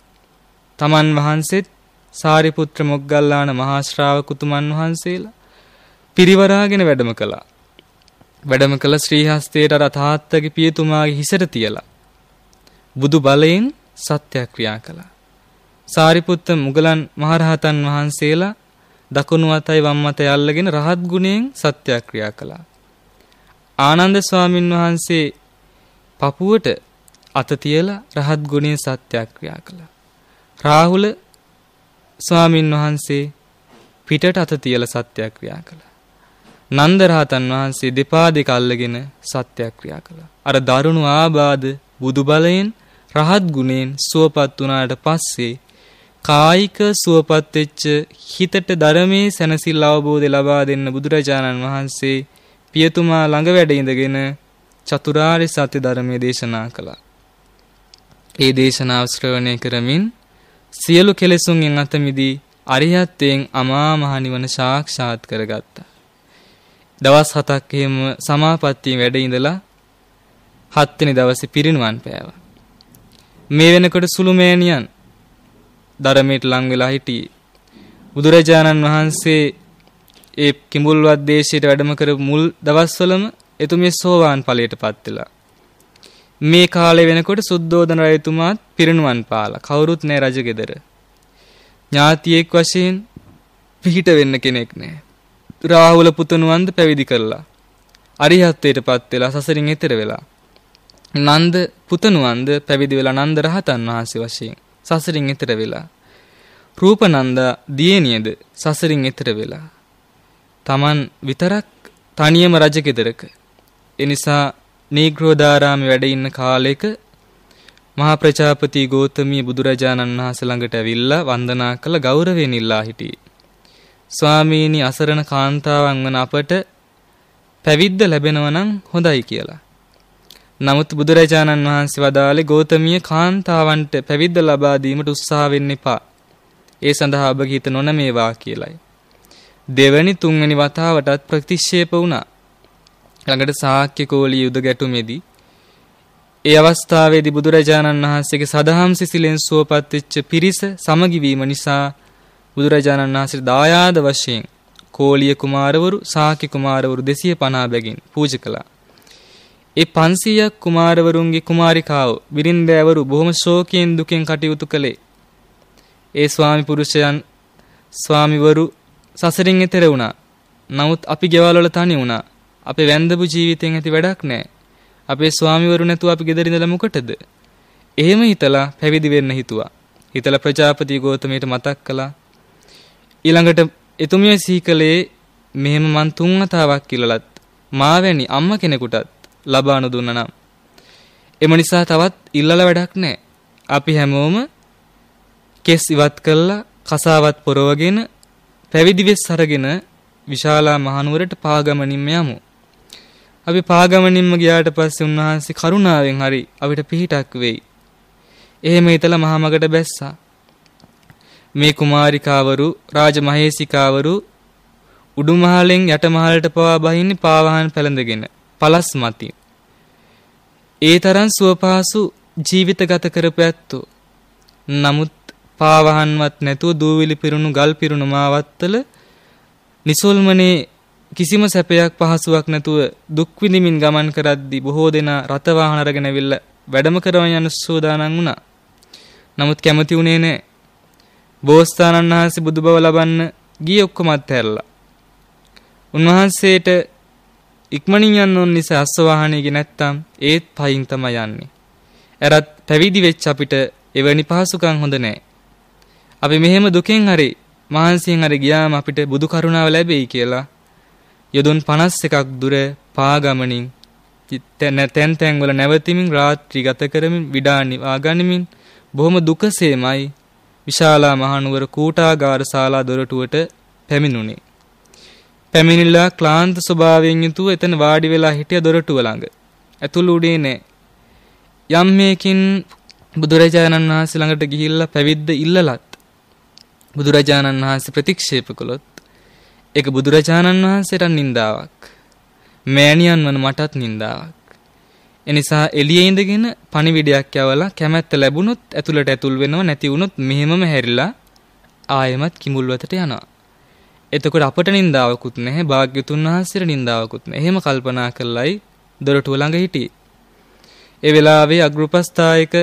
තමන් වහන්සේත් සාරිපුත්‍ර මොග්ගල්ලාන මහා ශ්‍රාවකුතුමන් වහන්සේලා පිරිවරාගෙන වැඩම කළා. වැඩම කළ ශ්‍රී හස්තයට අර තාත්තගේ පියතුමාගේ හිසට තියලා බුදු බලයෙන් සත්‍යක්‍රියා කළා. සාරිපුත්ත මුගලන් මහරහතන් වහන්සේලා දකුණු අතයි වම් අතයි අල්ලගෙන රහත් ගුණයෙන් සත්‍යක්‍රියා කළා. ආනන්ද ස්වාමින් වහන්සේ පපුවට අත තියලා රහත් ගුණේ සත්‍යක්‍රියා කළා. රාහුල ස්වාමින් වහන්සේ පිටට අත තියලා සත්‍යක්‍රියා කළා. නන්ද රහතන් වහන්සේ දෙපා දෙක අල්ලගෙන සත්‍යක්‍රියා කළා. අර දරුණු ආබාධ බුදු බලයෙන් රහත් ගුණයෙන් සුවපත් වුණාට පස්සේ කායික සුවපත් වෙච්ච හිතට ධර්මයේ සැනසෙල්ල අවබෝධය ලබා දෙන්න බුදුරජාණන් වහන්සේ පියතුමා ළඟ වැඩ ඉඳගෙන චතුරාර්ය සත්‍ය ධර්මයේ දේශනා කළා. ඒ දේශනාව ශ්‍රවණය කරමින් සියලු කෙලෙසුන්ගෙන් අත මිදී අරිහත්යෙන් අමා මහ නිවන සාක්ෂාත් කරගත්තා. දවස් 7ක් එහෙම සමාපත්තිය වැඩ ඉඳලා 7 වෙනි දවසේ පිරිනුවන් පෑවා. මේ වෙනකොට සුළුමෑණියන් ධර්මයට ලං වෙලා හිටියේ. බුදුරජාණන් වහන්සේ ඒ කිඹුල්වත් දේශයට වැඩම කරපු මුල් දවස්වලම එතුමිය සෝවාන් ඵලයටපත් වෙලා. මේ කාලේ වෙනකොට සුද්ධෝදන රජතුමාත් පිරිනුවන් පාලා කවුරුත් නෑ රජගෙදර. ඥාතියෙක් වශයෙන් පිහිට වෙන්න කෙනෙක් නෑ. රාහුල පුතණුවන්ද පැවිදි කරලා අරිහත්ත්වයටපත් වෙලා සසරින් එතෙර වෙලා නන්ද පුතණුවන්ද පැවිදි වෙලා නන්ද රහතන් වහන්සේ වශයෙන් සසරින් එතර වෙලා රූපනන්ද දියණියද සසරින් එතර වෙලා Taman විතරක් තනියම රජ කෙදරක එනිසා නීග්‍රෝධාරාමේ වැඩ ඉන්න කාලෙක මහා ප්‍රජාපති ගෝතමී බුදුරජාණන් වහන්සේ ළඟට ඇවිල්ලා වන්දනා කළ ගෞරවයෙන් ඉල්ලා හිටියේ ස්වාමීනි අසරණ කාන්තාවන් වන අපට පැවිද්ද ලැබෙනවා නම් හොඳයි කියලා නමුත් බුදුරජාණන් වහන්සේ වදාළේ ගෝතමීය කාන්තාවන්ට පැවිද්ද ලබා දීමට උත්සාහ වෙන්න එපා. ඒ සඳහා ඔබ හිත නොනමේවා කියලයි. දෙවැනි තුන්වැනි වතාවටත් ප්‍රතික්ෂේප වුණා. ළඟට සාක්‍ය කෝලී යුද ගැටුමේදී ඒ අවස්ථාවේදී බුදුරජාණන් වහන්සේගේ සදහම් සිසිලෙන් සුවපත් වෙච්ච පිරිස සමගි වීම නිසා බුදුරජාණන් වහන්සේ දායාද වශයෙන් කෝලිය කුමාරවරු සාක්‍ය කුමාරවරු 250 බැගින් පූජා කළා. ඒ 500ක් කුමාරවරුන්ගේ කුමාරිකාව බිරින්දෑවරු බොහොම ශෝකයෙන් දුකෙන් කටයුතු කළේ. ඒ ස්වාමි පුරුෂයන් ස්වාමිවරු සසරින් එතෙර වුණා. නමුත් අපි ගෙවල් වල තනි වුණා. අපේ වැන්දපු ජීවිතෙන් ඇති වැඩක් නැහැ. අපේ ස්වාමිවරු නැතුව අපි ගෙදර ඉඳලා මොකටද? එහෙම හිතලා පැවිදි වෙන්න හිතුවා. හිතලා ප්‍රජාපති ගෝතමීට මතක් කළා. ඊළඟට එතුමිය සිහි කළේ මෙහෙම මං තුන් වතාවක් කිලලත් මා වැනි අම්ම කෙනෙකුටත් ලබා නොදුන්න නම්. එම නිසා තවත් ඉල්ලලා වැඩක් නැහැ. අපි හැමෝම කෙස් ඉවත් කළා කසාවත් පොරවගෙන පැවිදි වෙස් අරගෙන විශාලා මහනුවරට පාගමනින්ම යමු. අපි පාගමනින්ම ගියාට පස්සේ උන්වහන්සේ කරුණාවෙන් හරි අපිට පිහිටක් වෙයි. එහෙම හිතලා මහමගට බැස්සා. මේ කුමාරිකාවරු රාජමහේසිකාවරු උඩුමහලෙන් යටමහලට පවා බහින්නේ පාවහන් පැලඳගෙන පලස් මතින්. ඒ තරම් සුවපහසු ජීවිත ගත කරපු ඇත්තෝ. නමුත් පාවහන්වත් නැතුව දූවිලි පිරුණු ගල් පිරුණු මාවත්තල නිසල්මනේ කිසිම සැපයක් පහසුවක් නැතුව දුක් විඳිමින් ගමන් කරද්දී බොහෝ දෙනා රත වාහන අරගෙන ඇවිල්ලා වැඩම කරවන් යන සූදානම් වුණා. නමුත් කැමති වුණේ නැහැ. බෝසතාණන් වහන්සේ බුදුබව ලබන්න ගිය ඔක්කොම අත්හැරලා. උන්වහන්සේට ඉක්මනින් යන්න ඕන නිසා අස්වහණයේ නැත්තම් ඒත් පයින් තමයි යන්නේ. ඇරත් පැවිදි වෙච්ච අපිට එවැනි පහසුකම් හොඳ නැහැ. අපි මෙහෙම දුකෙන් හරි මහන්සියෙන් හරි ගියාම අපිට බුදු කරුණාව ලැබෙයි කියලා යොදුන් 51ක් දුර පාගමනින් තැන් තැන් වල නැවතිමින් රාත්‍රී ගත කරමින් විඩා නිවා ගනිමින් බොහොම දුකසේමයි විශාලා මහනුවර කූටාගාර ශාලා දොරටුවට පැමිණුණේ. පැමිණිලා ක්ලාන්ත ස්වභාවයෙන් යුතුව එතන වාඩි වෙලා හිටිය දොරටුව ළඟ. ඇතුළු උඩේ නෑ. යම් මේකින් බුදුරජාණන් වහන්සේ ළඟට ගිහිල්ලා පැවිද්ද ඉල්ලලත් බුදුරජාණන් වහන්සේ ප්‍රතික්ෂේප කළොත් ඒක බුදුරජාණන් වහන්සේට නින්දාවක්. මෑණියන් වන මටත් නින්දාවක්. එනිසා එළියේ ඉඳගෙන පණිවිඩයක් යවලා කැමැත්ත ලැබුණොත් ඇතුළට ඇතුල් වෙනව නැති වුණොත් මෙහෙමම හැරිලා ආයෙමත් කිඹුල්වතට යනවා. එතකොට අපට නින්දාවකුත් නැහැ භාග්‍යතුන් වහන්සේට නින්දාවකුත් නැහැ. එහෙම කල්පනා කළයි දොරටුව ළඟ හිටියේ. ඒ වෙලාවේ අග්‍රූපස්ථායක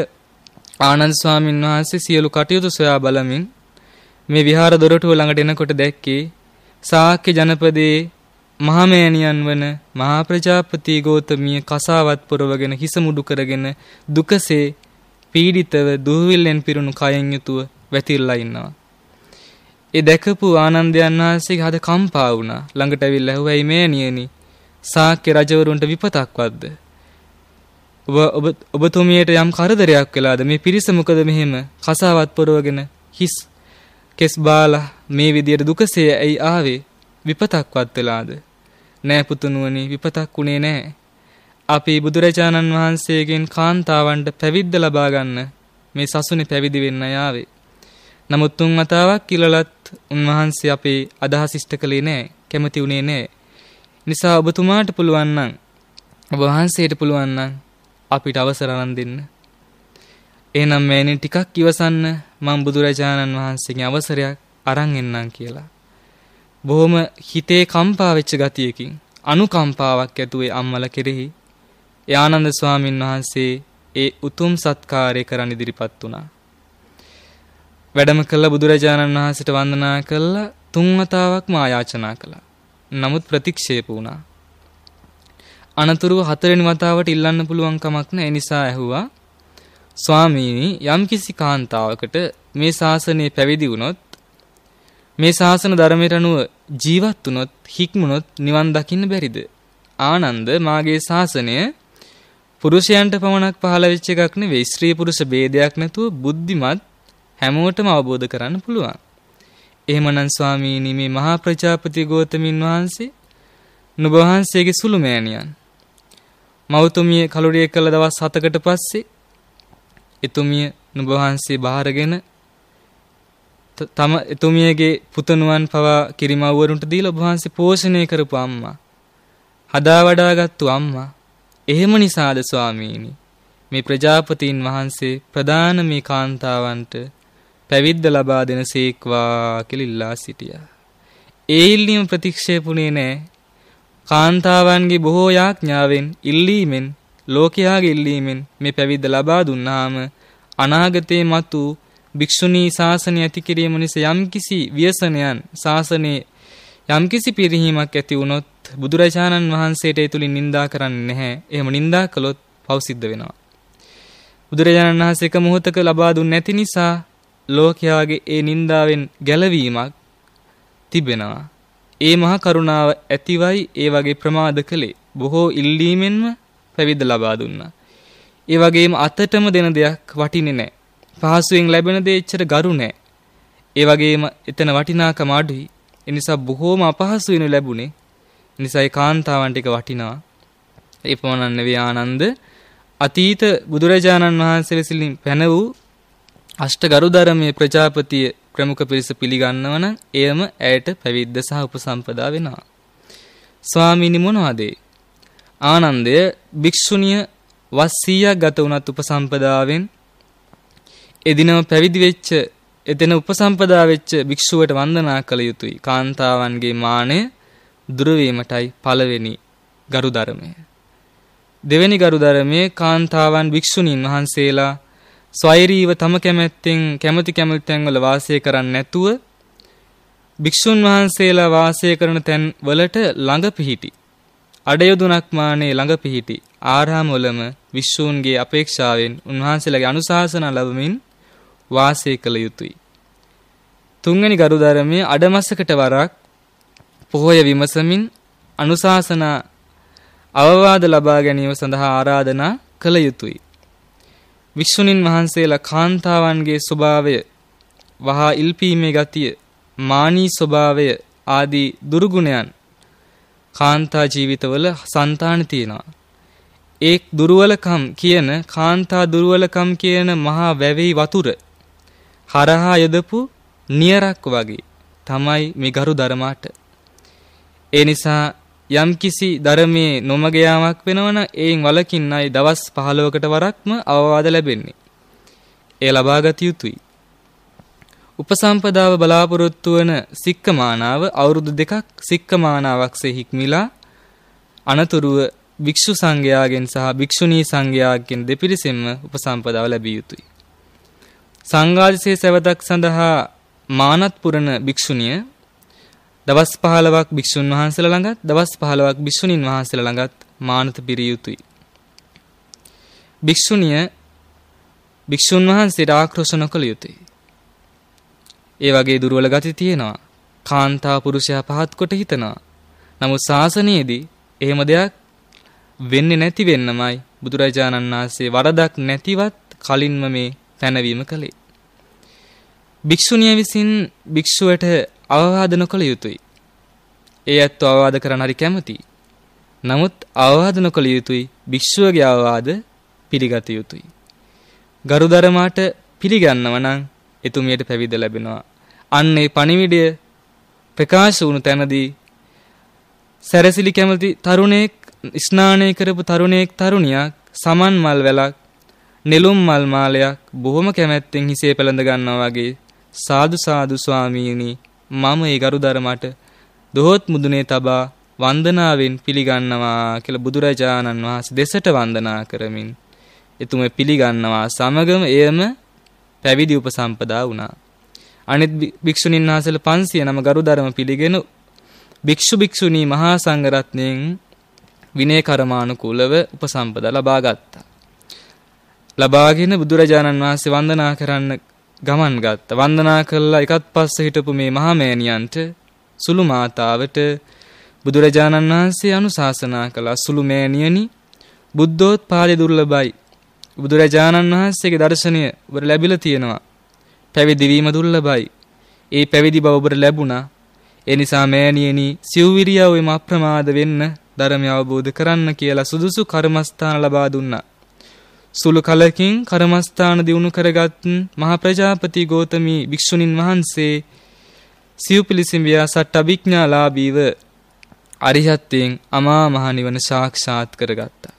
ආනන්ද ස්වාමීන් වහන්සේ සියලු කටයුතු සොයා බලමින් මේ විහාර දොරටුව ළඟට එනකොට දැක්කේ ශාක්‍ය ජනපදයේ මහමෑණියන් වන මහා ප්‍රජාපති ගෝතමිය කසාවත් පුරවගෙන හිස මුඩු කරගෙන දුකසේ පීඩිතව දුහවිල්ලෙන් පිරුණු කයෙන් යුතුව වැතිරලා ඉන්නවා. ඒ දැකපු ආනන්දයන් වහන්සේගේ හද කම්පා වුණා. ළඟට ඇවිල්ලා ඇහුවයි මෑණියනි, සාක්‍ය රජවරුන්ට විපතක්වත්ද? ඔබ ඔබ ඔබතුමියට යම් කරදරයක් වෙලාද? මේ පිරිස මොකද මෙහෙම කසාවත් පොරවගෙන හිස් කෙස් බාලා මේ විදියට දුකසේ ඇයි ආවේ? විපතක්වත් වෙලාද? නෑ පුතුණුවනි, විපතක් උනේ නෑ. අපි බුදුරජාණන් වහන්සේගෙන් කාන්තාවන්ට පැවිද්ද ලබා ගන්න මේ සසුනේ පැවිදි වෙන්න යාවේ. නමුත් තුන් වතාවක් කිලලත් උන්වහන්සේ අපේ අදහස් ඉෂ්ට කළේ නැහැ, කැමති වුණේ නැහැ. නිසා ඔබතුමාට පුළුවන් නම් ඔබ වහන්සේට පුළුවන් නම් අපිට අවසර අරන් දෙන්න. එහෙනම් මෑණින් ටිකක් ඉවසන්න මම බුදුරජාණන් වහන්සේගේ අවසරයක් අරන් එන්නම් කියලා. බොහොම හිතේ කම්පා වෙච්ච ගතියකින් අනුකම්පාවක් ඇතුවේ අම්මල කෙරෙහි ඒ ආනන්ද ස්වාමින් වහන්සේ ඒ උතුම් සත්කාරය කරන් ඉදිරිපත් වුණා. වැඩම කළ බුදුරජාණන් වහන්සට වන්දනා කල්ලා තුන්වතාවක් මායාචනා කළා. නමුත් ප්‍රතික්ෂේප වුණා. අනතුරුව හතරෙනි වතාවට ඉල්ලන්න පුළුවන් කමක් නැහැ. නිසා ඇහුවා ස්වාමීනි යම්කිසි කාන්තාවකට මේ ශාසනය පැවිදි වුණොත් මේ ශාසන ධර්මයට අනුව ජීවත් වුණොත් හික්මුණොත් නිවන් දකින්න බැරිද? ආනන්ද මාගේ ශාසනය පුරුෂයන්ට පමණක් පහළ වෙච්ච එකක් නෙවෙයි ස්ත්‍රී පුරුෂ ભેදයක් නැතුව බුද්ධිමත් හැමෝටම අවබෝධ කරන්න පුළුවන්. එහෙමනම් ස්වාමීනි මේ මහා ප්‍රජාපති ගෝතමින් වහන්සේ නුඹ වහන්සේගේ සුළු මෑණියන් මෞතුමිය කලුරිය කළ දවස් 7කට පස්සේ එතුමිය නුඹ වහන්සේ බාරගෙන තම එතුමියගේ පුතණුවන් පවා කිරිමව්වරුන්ට දීලා ඔබ වහන්සේ පෝෂණය කරපු අම්මා හදා වඩාගත්තු අම්මා එහෙම නිසාද ස්වාමීනි මේ ප්‍රජාපතීන් වහන්සේ ප්‍රධාන මේ කාන්තාවන්ට පැවිද්ද ලබා දෙන සේක්වා කෙලිල්ලා සිටියා. ඒ ඉල්ලීම ප්‍රතික්ෂේපුනේ නෑ කාන්තාවන්ගේ බොහෝ යාඥාවෙන් ඉල්ලීමෙන් ලෝකයාගේ ඉල්ලීමෙන් මේ පැවිද්ද ලබා දුන්නාම අනාගතයේ මතු භික්ෂුණී ශාසනය ඇති කිරීම නිසා යම්කිසි ව්‍යසනයන් ශාසනයේ යම්කිසි පිරිහීමක් ඇති වුණොත් බුදුරජාණන් වහන්සේට ඒ තුලින් නිඳා කරන්නේ නැහැ. එහෙම නිඳා කළොත් පව් සිද්ධ වෙනවා. බුදුරජාණන් වහන්සේ එක මොහොතක ලබා දුන්නේ නැති නිසා ලෝකයාගේ ඒ නින්දාවෙන් ගැලවීමක් තිබෙනවා. ඒ මහා කරුණාව ඇතිවයි ඒ වගේ ප්‍රමාද කළේ. බොහෝ ඉල්ලීමෙන්ම පැවිද්ද ලබා දුන්නා. ඒ වගේම අතටම දෙන දෙයක් වටින්නේ නැහැ. පහසුවෙන් ලැබෙන දේ එච්චර ගරු නැහැ. ඒ වගේම එතන වටිනාකම අඩුයි. ඒ නිසා බොහෝම අපහසු වෙනු ලැබුණේ. නිසායි කාන්තාවන් ටික වටිනවා. ඒ පමණක් නෙවෙයි ආනන්ද අතීත බුදුරජාණන් වහන්සේ විසින් පැන වූ අෂ්ටගරුධර්මයේ ප්‍රජාපතිය ප්‍රමුඛ පිරිස පිළිගන්නව නම් එයම ඇයට පැවිද්ද සහ උපසම්පදා වෙනවා. ස්වාමීනි මොනවද ආනන්දය භික්ෂුණිය වස් 100ක් ගත වුණත් උපසම්පදාවෙන් එදිනම පැවිදි වෙච්ච එතන උපසම්පදා වෙච්ච භික්ෂුවට වන්දනා කළ යුතුයි. කාන්තාවන්ගේ මානය දුර වීමටයි පළවෙනි ගරු ධර්මය. දෙවෙනි ගරු ධර්මයේ කාන්තාවන් භික්ෂුණීන් වහන්සේලා ස්වෛරීව තම කැමැත්තෙන් කැමති කැමති තැන්වල වාසය කරන්නේ නැතුව භික්ෂුන් වහන්සේලා වාසය කරන තැන් වලට ළඟ පිහිටි අඩයොදුනක් මානේ ළඟ පිහිටි ආරාමවලම විශ්වුන්ගේ අපේක්ෂාවෙන් උන්වහන්සේලාගේ අනුශාසන ලැබමින් වාසය කළ යුතුය තුන්වෙනි ගරුධර්මයේ අඩමසකට වරක් පොහොය විමසමින් අනුශාසන අවවාද ලබා ගැනීම සඳහා ආරාධනා කළ යුතුය වික්ෂුණින් වහන්සේලා කාන්තාවන්ගේ ස්වභාවය වහා ඉල්පීමේ ගතිය මානී ස්වභාවය ආදී දුර්ගුණයන් කාන්තා ජීවිතවල సంతාන තියෙනවා. ඒ දුර්වලකම් කියන කාන්තා දුර්වලකම් කියන මහා වැවේ වතුර හරහා යදපු නියරක් වගේ තමයි මේ ගරු ධර්මාට. ඒ නිසා යම්කිසි ධර්මයේ නොමග යාමක් වෙනවනම් එයින් වලකින් අය දවස් 15කට වරක්ම අවවාද ලැබෙන්නේ. එය ලබාගත යුතුයි. උපසම්පදාව බලාපොරොත්තු වන සික්කමානාව අවුරුදු දෙකක් සික්කමානාවක්සේ හික්මිලා අනතුරුව භික්ෂු සංඝයාගෙන් සහ භික්ෂුණී සංඝයාගෙන් දෙපිරිසෙන්ම උපසම්පදාව ලැබිය යුතුයි. සංඝාදිසේ සවතක් සඳහා මානත්පුරණ භික්ෂුණිය දවස් 15ක් භික්ෂුන් වහන්සේලා ළඟත් දවස් 15ක් භික්ෂුණීන් වහන්සේලා ළඟත් මානත පිරිය යුතුය. භික්ෂුණිය භික්ෂුන් වහන්සේට ආක්‍රෝෂ නොකළ යුතුය. ඒ වගේ දුර්වල ගති තියෙනවා. කාන්තා පුරුෂයා පහත් කොට හිතනවා. නමුත් ශාසනයේදී එහෙම දෙයක් වෙන්නේ නැති වෙන්නමයි බුදුරජාණන් වහන්සේ වරදක් නැතිවත් කලින්ම මේ තැනවීම කළේ. භික්ෂුණිය විසින් භික්ෂුවට අවවාද නොකළ යුතුය. ඒ ඇත්තෝ අවවාද කරන්න හරි කැමතියි. නමුත් අවවාද නොකළ යුතුය භික්ෂුවගේ අවවාද පිළිගත යුතුය. ගරුදරමාට පිළිගන්නව නම් එතුමියට පැවිද ලැබෙනවා. අන්න ඒ පණිවිඩය ප්‍රකාශ වුණු තැනදී සැරසිලි කැමති තරුණයෙක් ස්නානය කරපු තරුණයෙක් තරුණියක් සමන් මල් වැලක් නෙළුම් මල් මාලයක් බොහොම කැමැත්තෙන් හිසේ පැළඳ ගන්නවා වගේ සාදු සාදු ස්වාමීනි මම ඒ ගරුදරමට දොහොත් මුදුනේ තබා වන්දනාවෙන් පිළිගන්නවා කියලා බුදුරජාණන් වහන්සේ දෙසට වන්දනා කරමින් එතුම පිළිගන්නවා සමගම එයම පැවිදි උපසම්පදා වුණා. අනිත් භික්ෂුණීන් වහන්සේලා 500 නම ගරුදරම පිළිගෙන භික්ෂු භික්ෂුණී මහා සංඝරත්නයෙන් විනය කර්මානුකූලව උපසම්පදා ලබා ගත්තා. ලබාගෙන බුදුරජාණන් වහන්සේ වන්දනා කරන්න ගමන් ගත්ත වන්දනා කළා එකත් පස්සේ හිටපු මේ මහමෑණියන්ට සුළු මාතාවට බුදුරජාණන් වහන්සේ අනුශාසනා කළා සුළු මෑණියනි බුද්ධෝත්පාදය දුර්ලභයි බුදුරජාණන් වහන්සේගේ දර්ශනය ඔබට ලැබිලා තියෙනවා පැවිදි වීම දුර්ලභයි ඒ පැවිදි බව ඔබට ලැබුණා ඒ නිසා මෑණියනි සිව්විරියවෙම අප්‍රමාද වෙන්න ධර්මය අවබෝධ කරන්න කියලා සුදුසු කර්මස්ථාන ලබා දුන්නා සුළු කලකින් කර්මස්ථාන දියුණු කරගත් මහ ප්‍රජාපති ගෝතමී භික්ෂුණින් වහන්සේ සිව්පිලිසිඹියා සට්ඨවිඥාලාභීව අරිහත්යෙන් අමා මහ නිවන සාක්ෂාත් කරගත්තා.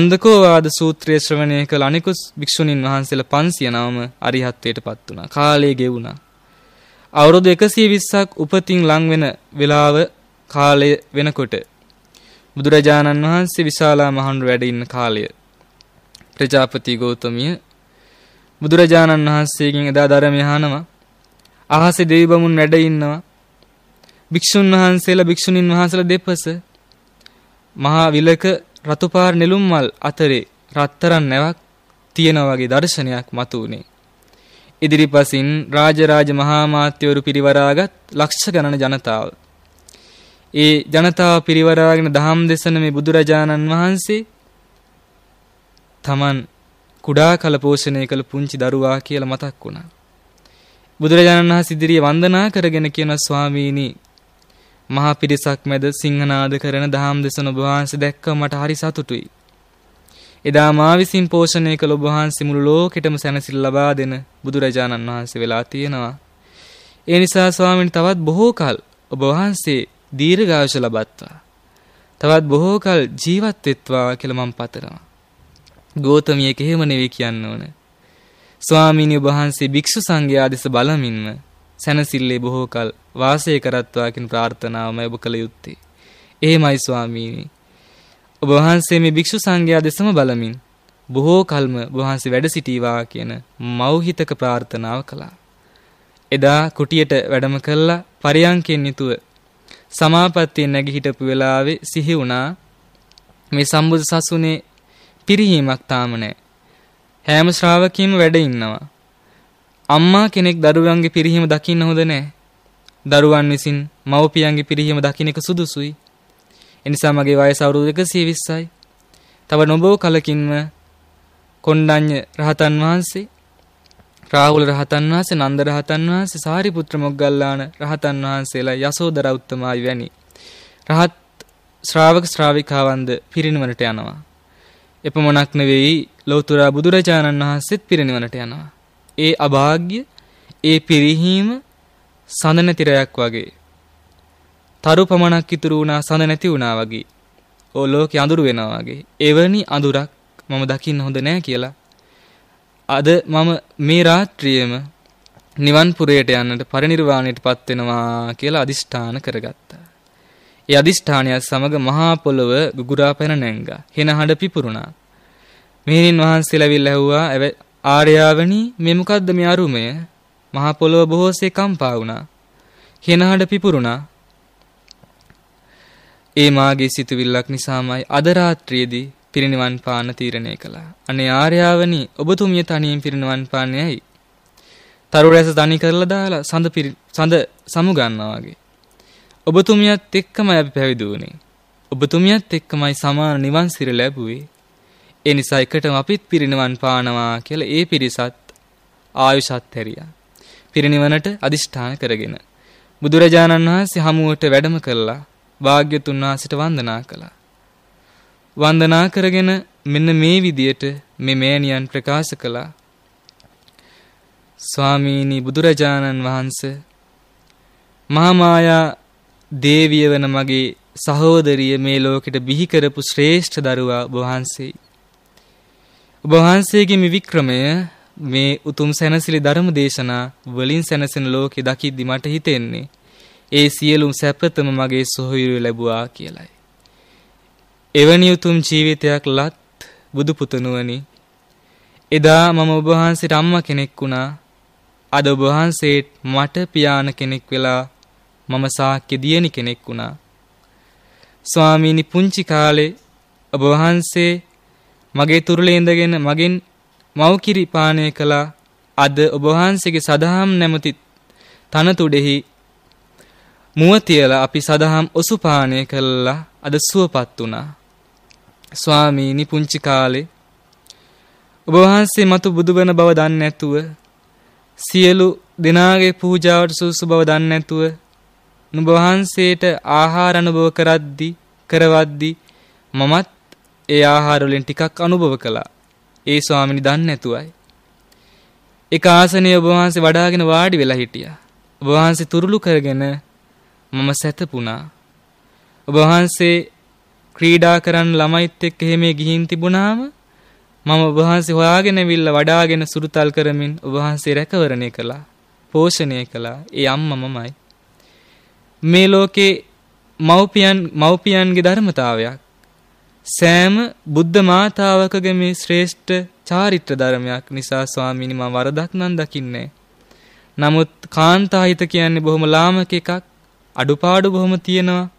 නන්දකෝවාද සූත්‍රය ශ්‍රවණය කළ අනිකුත් භික්ෂුණීන් වහන්සේලා 500 නම අරිහත්ත්වයටපත් වුණා. කාලය ගෙවුණා. අවුරුදු 120ක් උපතින් ලං වෙන වේලාව කාලය වෙනකොට බුදුරජාණන් වහන්සේ විශාලා මහණුර වැඩ ඉන්න කාලය ප්‍රජාපති ගෞතමිය බුදුරජාණන් වහන්සේගෙන් එදා ධර්මය අහනවා. අහසේ දෙවි බමුණු වැඩ ඉන්නවා. භික්ෂුන් වහන්සේලා භික්ෂුණීන් වහන්සේලා දෙපස මහා විලක රතුපාර නෙළුම් මල් අතරේ රත්තරන් නැවක් තියෙනා වගේ දර්ශනයක් මතු වුණේ. ඉදිරිපසින් රාජරාජ මහා මාත්‍යවරු පිරිවරාගත් ලක්ෂ ගණන ජනතාව. ඒ ජනතාව පිරිවරාගෙන දහම් දෙසන මේ බුදුරජාණන් වහන්සේ තමන් කුඩා කල පෝෂණය කළ පුංචි දරුවා කියලා මතක් වුණා. බුදුරජාණන් වහන්සේ ඉදිරියේ වන්දනා කරගෙන කියන ස්වාමීනි මහා පිරිසක් මැද සිංහනාද කරන දහම් දෙසන ඔබ වහන්සේ දැක්ක මට හරි සතුටුයි. එදා මා විසින් පෝෂණය කළ ඔබ වහන්සේ මුළු ලෝකෙටම සැනසෙල් ලබා දෙන බුදුරජාණන් වහන්සේ වෙලා තියෙනවා. ඒ නිසා ස්වාමීන් තවත් බොහෝ කල ඔබ වහන්සේ දීර්ඝායුෂ ලබත්වා. තවත් බොහෝ කල ජීවත් වෙත්වා කියලා මම පතනවා. ගෝතමියක එහෙම නෙවෙයි කියන්න ඕන. ස්වාමීන් වහන්සේ භික්ෂු සංඝයා දෙස බලමින්ම සැනසille බොහෝ කල වාසය කරත්වා කියන ප්‍රාර්ථනාවම ඔබ කළ යුත්තේ. එහෙමයි ස්වාමීනි. ඔබ වහන්සේ මේ භික්ෂු සංඝයා දෙසම බලමින් බොහෝ කල්ම වහන්සේ වැඩ සිටීවා කියන මෞහිතක ප්‍රාර්ථනාව කළා. එදා කුටියට වැඩම කළා පරියංකෙන් යුතුව සමාපත්තිය නැගී හිටපු වෙලාවේ සිහි වුණා මේ සම්බුදු සසුනේ පිරිහීමක් තාම නැහැ. හැම ශ්‍රාවකීම වැඩ ඉන්නවා. අම්මා කෙනෙක් දරුවන්ගේ පිරිහීම දකින්න හොඳ නැහැ. දරුවන් විසින් මව්පියන්ගේ පිරිහීම දකින්න එක සුදුසුයි. එනිසා මගේ වයස අවුරුදු 120යි. තව නොබෝ කලකින්ම කොණ්ඩඤ්ඤ රහතන් වහන්සේ, රාහුල රහතන් වහන්සේ, නන්ද රහතන් වහන්සේ, සාරිපුත්‍ර මොග්ගල්ලාන රහතන් වහන්සේලා යසෝදරා උත්තමයි වැනි රහත් ශ්‍රාවක ශ්‍රාවිකාවන්ද පිරිනිවනට යනවා. එපමණක් නෙවෙයි ලෞතර බුදුරජාණන් වහන්සේත් පිරිනිවනට යනවා. ඒ අභාග්‍ය ඒ පිරිහීම සඳන තිරයක් වගේ. තරු පමණක් ඉතුරු වුණා සඳ නැති වුණා වගේ. ඕ ලෝකේ අඳුර වෙනවා වගේ. එවැනි අඳුරක් මම දකින්න හොඳ නෑ කියලා. අද මම මේ රාත්‍රියේම නිවන් පුරයට යන්නට පරිණිරවාණයටපත් වෙනවා කියලා අදිෂ්ඨාන කරගත්තා. ඒ අදිෂ්ඨානයත් සමග මහා පොළව ගුගුරා පැන නැංගා. හෙනහඬ පිපුරුණා. මෙහෙණින් වහන්සේලාවිල් ඇහුවා ආර්යාවනි මේ මොකද්ද මේ අරුමය? මහා පොළව බොහෝසේ කම්පා වුණා. හෙනහඬ පිපුරුණා. ඒ මාගේ සිතුවිල්ලක් නිසාමයි අද රාත්‍රියේදී පිරිනිවන් පාන තීරණය කළා. අනේ ආර්යාවනි ඔබතුමිය තනියෙන් පිරිනිවන් පාන්නේ ඇයි? තරු රැස තනි කරලා දාලා සඳ සඳ සමු ගන්නවා වගේ. ඔබතුමියත් එක්කමයි අපි පැවිදි වුණේ. ඔබතුමියත් එක්කමයි සමාන නිවන් සිර ලැබුවේ. ඒ නිසා එකටම අපිත් පිරිනිවන් පානවා කියලා ඒ පිරිසත් ආයුෂත් හැරියා. පිරිනිවනට අදිෂ්ඨාන කරගෙන බුදුරජාණන් වහන්සේ හමුවට වැඩම කළා. වාග්යතුන් වහන්සේට වන්දනා කළා. වන්දනා කරගෙන මෙන්න මේ විදියට මේ මෑණියන් ප්‍රකාශ කළා. ස්වාමීනි බුදුරජාණන් වහන්සේ මහා මායා දේවිය වන මගේ සහෝදරිය මේ ලෝකෙට බිහි කරපු ශ්‍රේෂ්ඨ දරුවා ඔබ වහන්සේයි. ඔබ වහන්සේගේ මේ වික්‍රමය මේ උතුම් සැනසිලි ධර්ම දේශනා වලින් සැනසෙන ලෝකෙ දකිද්දි මට හිතෙන්නේ ඒ සියලුම සැපතම මගේ සොහොයුරු ලැබුවා කියලයි. එවැනි උතුම් ජීවිතයක් ලත් බුදු පුතණුවනි එදා මම ඔබ වහන්සේට අම්මා කෙනෙක් වුණා අද ඔබ වහන්සේට මට පියාණ කෙනෙක් වෙලා මම සාක්‍ය දියණි කෙනෙක් වුණා. ස්වාමීනි පුංචි කාලේ ඔබ වහන්සේ මගේ තුරුලේ ඉඳගෙන මගෙන් මව්කිරි පානය කළා. අද ඔබ වහන්සේගේ සදහම් නැමැති තනතුඩෙහි මුව තියලා අපි සදහම් ඔසු පානය කළා. අද සුවපත් වුණා. ස්වාමීනි පුංචි කාලේ ඔබ වහන්සේ මතු බුදුබණ බව දන්නේ නැතුව සියලු දෙනාගේ පූජාවට සුසු බව දන්නේ නැතුව නුඹ වහන්සේට ආහාර අනුභව කරද්දි කරවද්දි මමත් ඒ ආහාර වලින් ටිකක් අනුභව කළා. ඒ ස්වාමිනී දන්නේ නැතුවයි. එක ආසනයේ ඔබ වහන්සේ වඩාගෙන වාඩි වෙලා හිටියා. ඔබ වහන්සේ තුරුළු කරගෙන මම සැතපුණා. ඔබ වහන්සේ ක්‍රීඩා කරන්න ළමයිත් එක්ක එහෙම ගිහින් තිබුණාම මම ඔබ වහන්සේ හොයාගෙන ඇවිල්ලා වඩාගෙන සුරුතල් කරමින් ඔබ වහන්සේ රැකවරණය කළා. පෝෂණය කළා. ඒ අම්මා මමයි. මේ ලෝකේ මව්පියන් මව්පියන්ගේ ධර්මතාවයක් සෑම බුද්ධ මාතාවකගේ මේ ශ්‍රේෂ්ඨ චාරිත්‍ර ධර්මයක් නිසා ස්වාමීනි මම වරදක් නම් දකින්නේ. නමුත් කාන්තාහිත කියන්නේ බොහොම ලාමක එකක් අඩුපාඩු බොහොම තියෙනවා.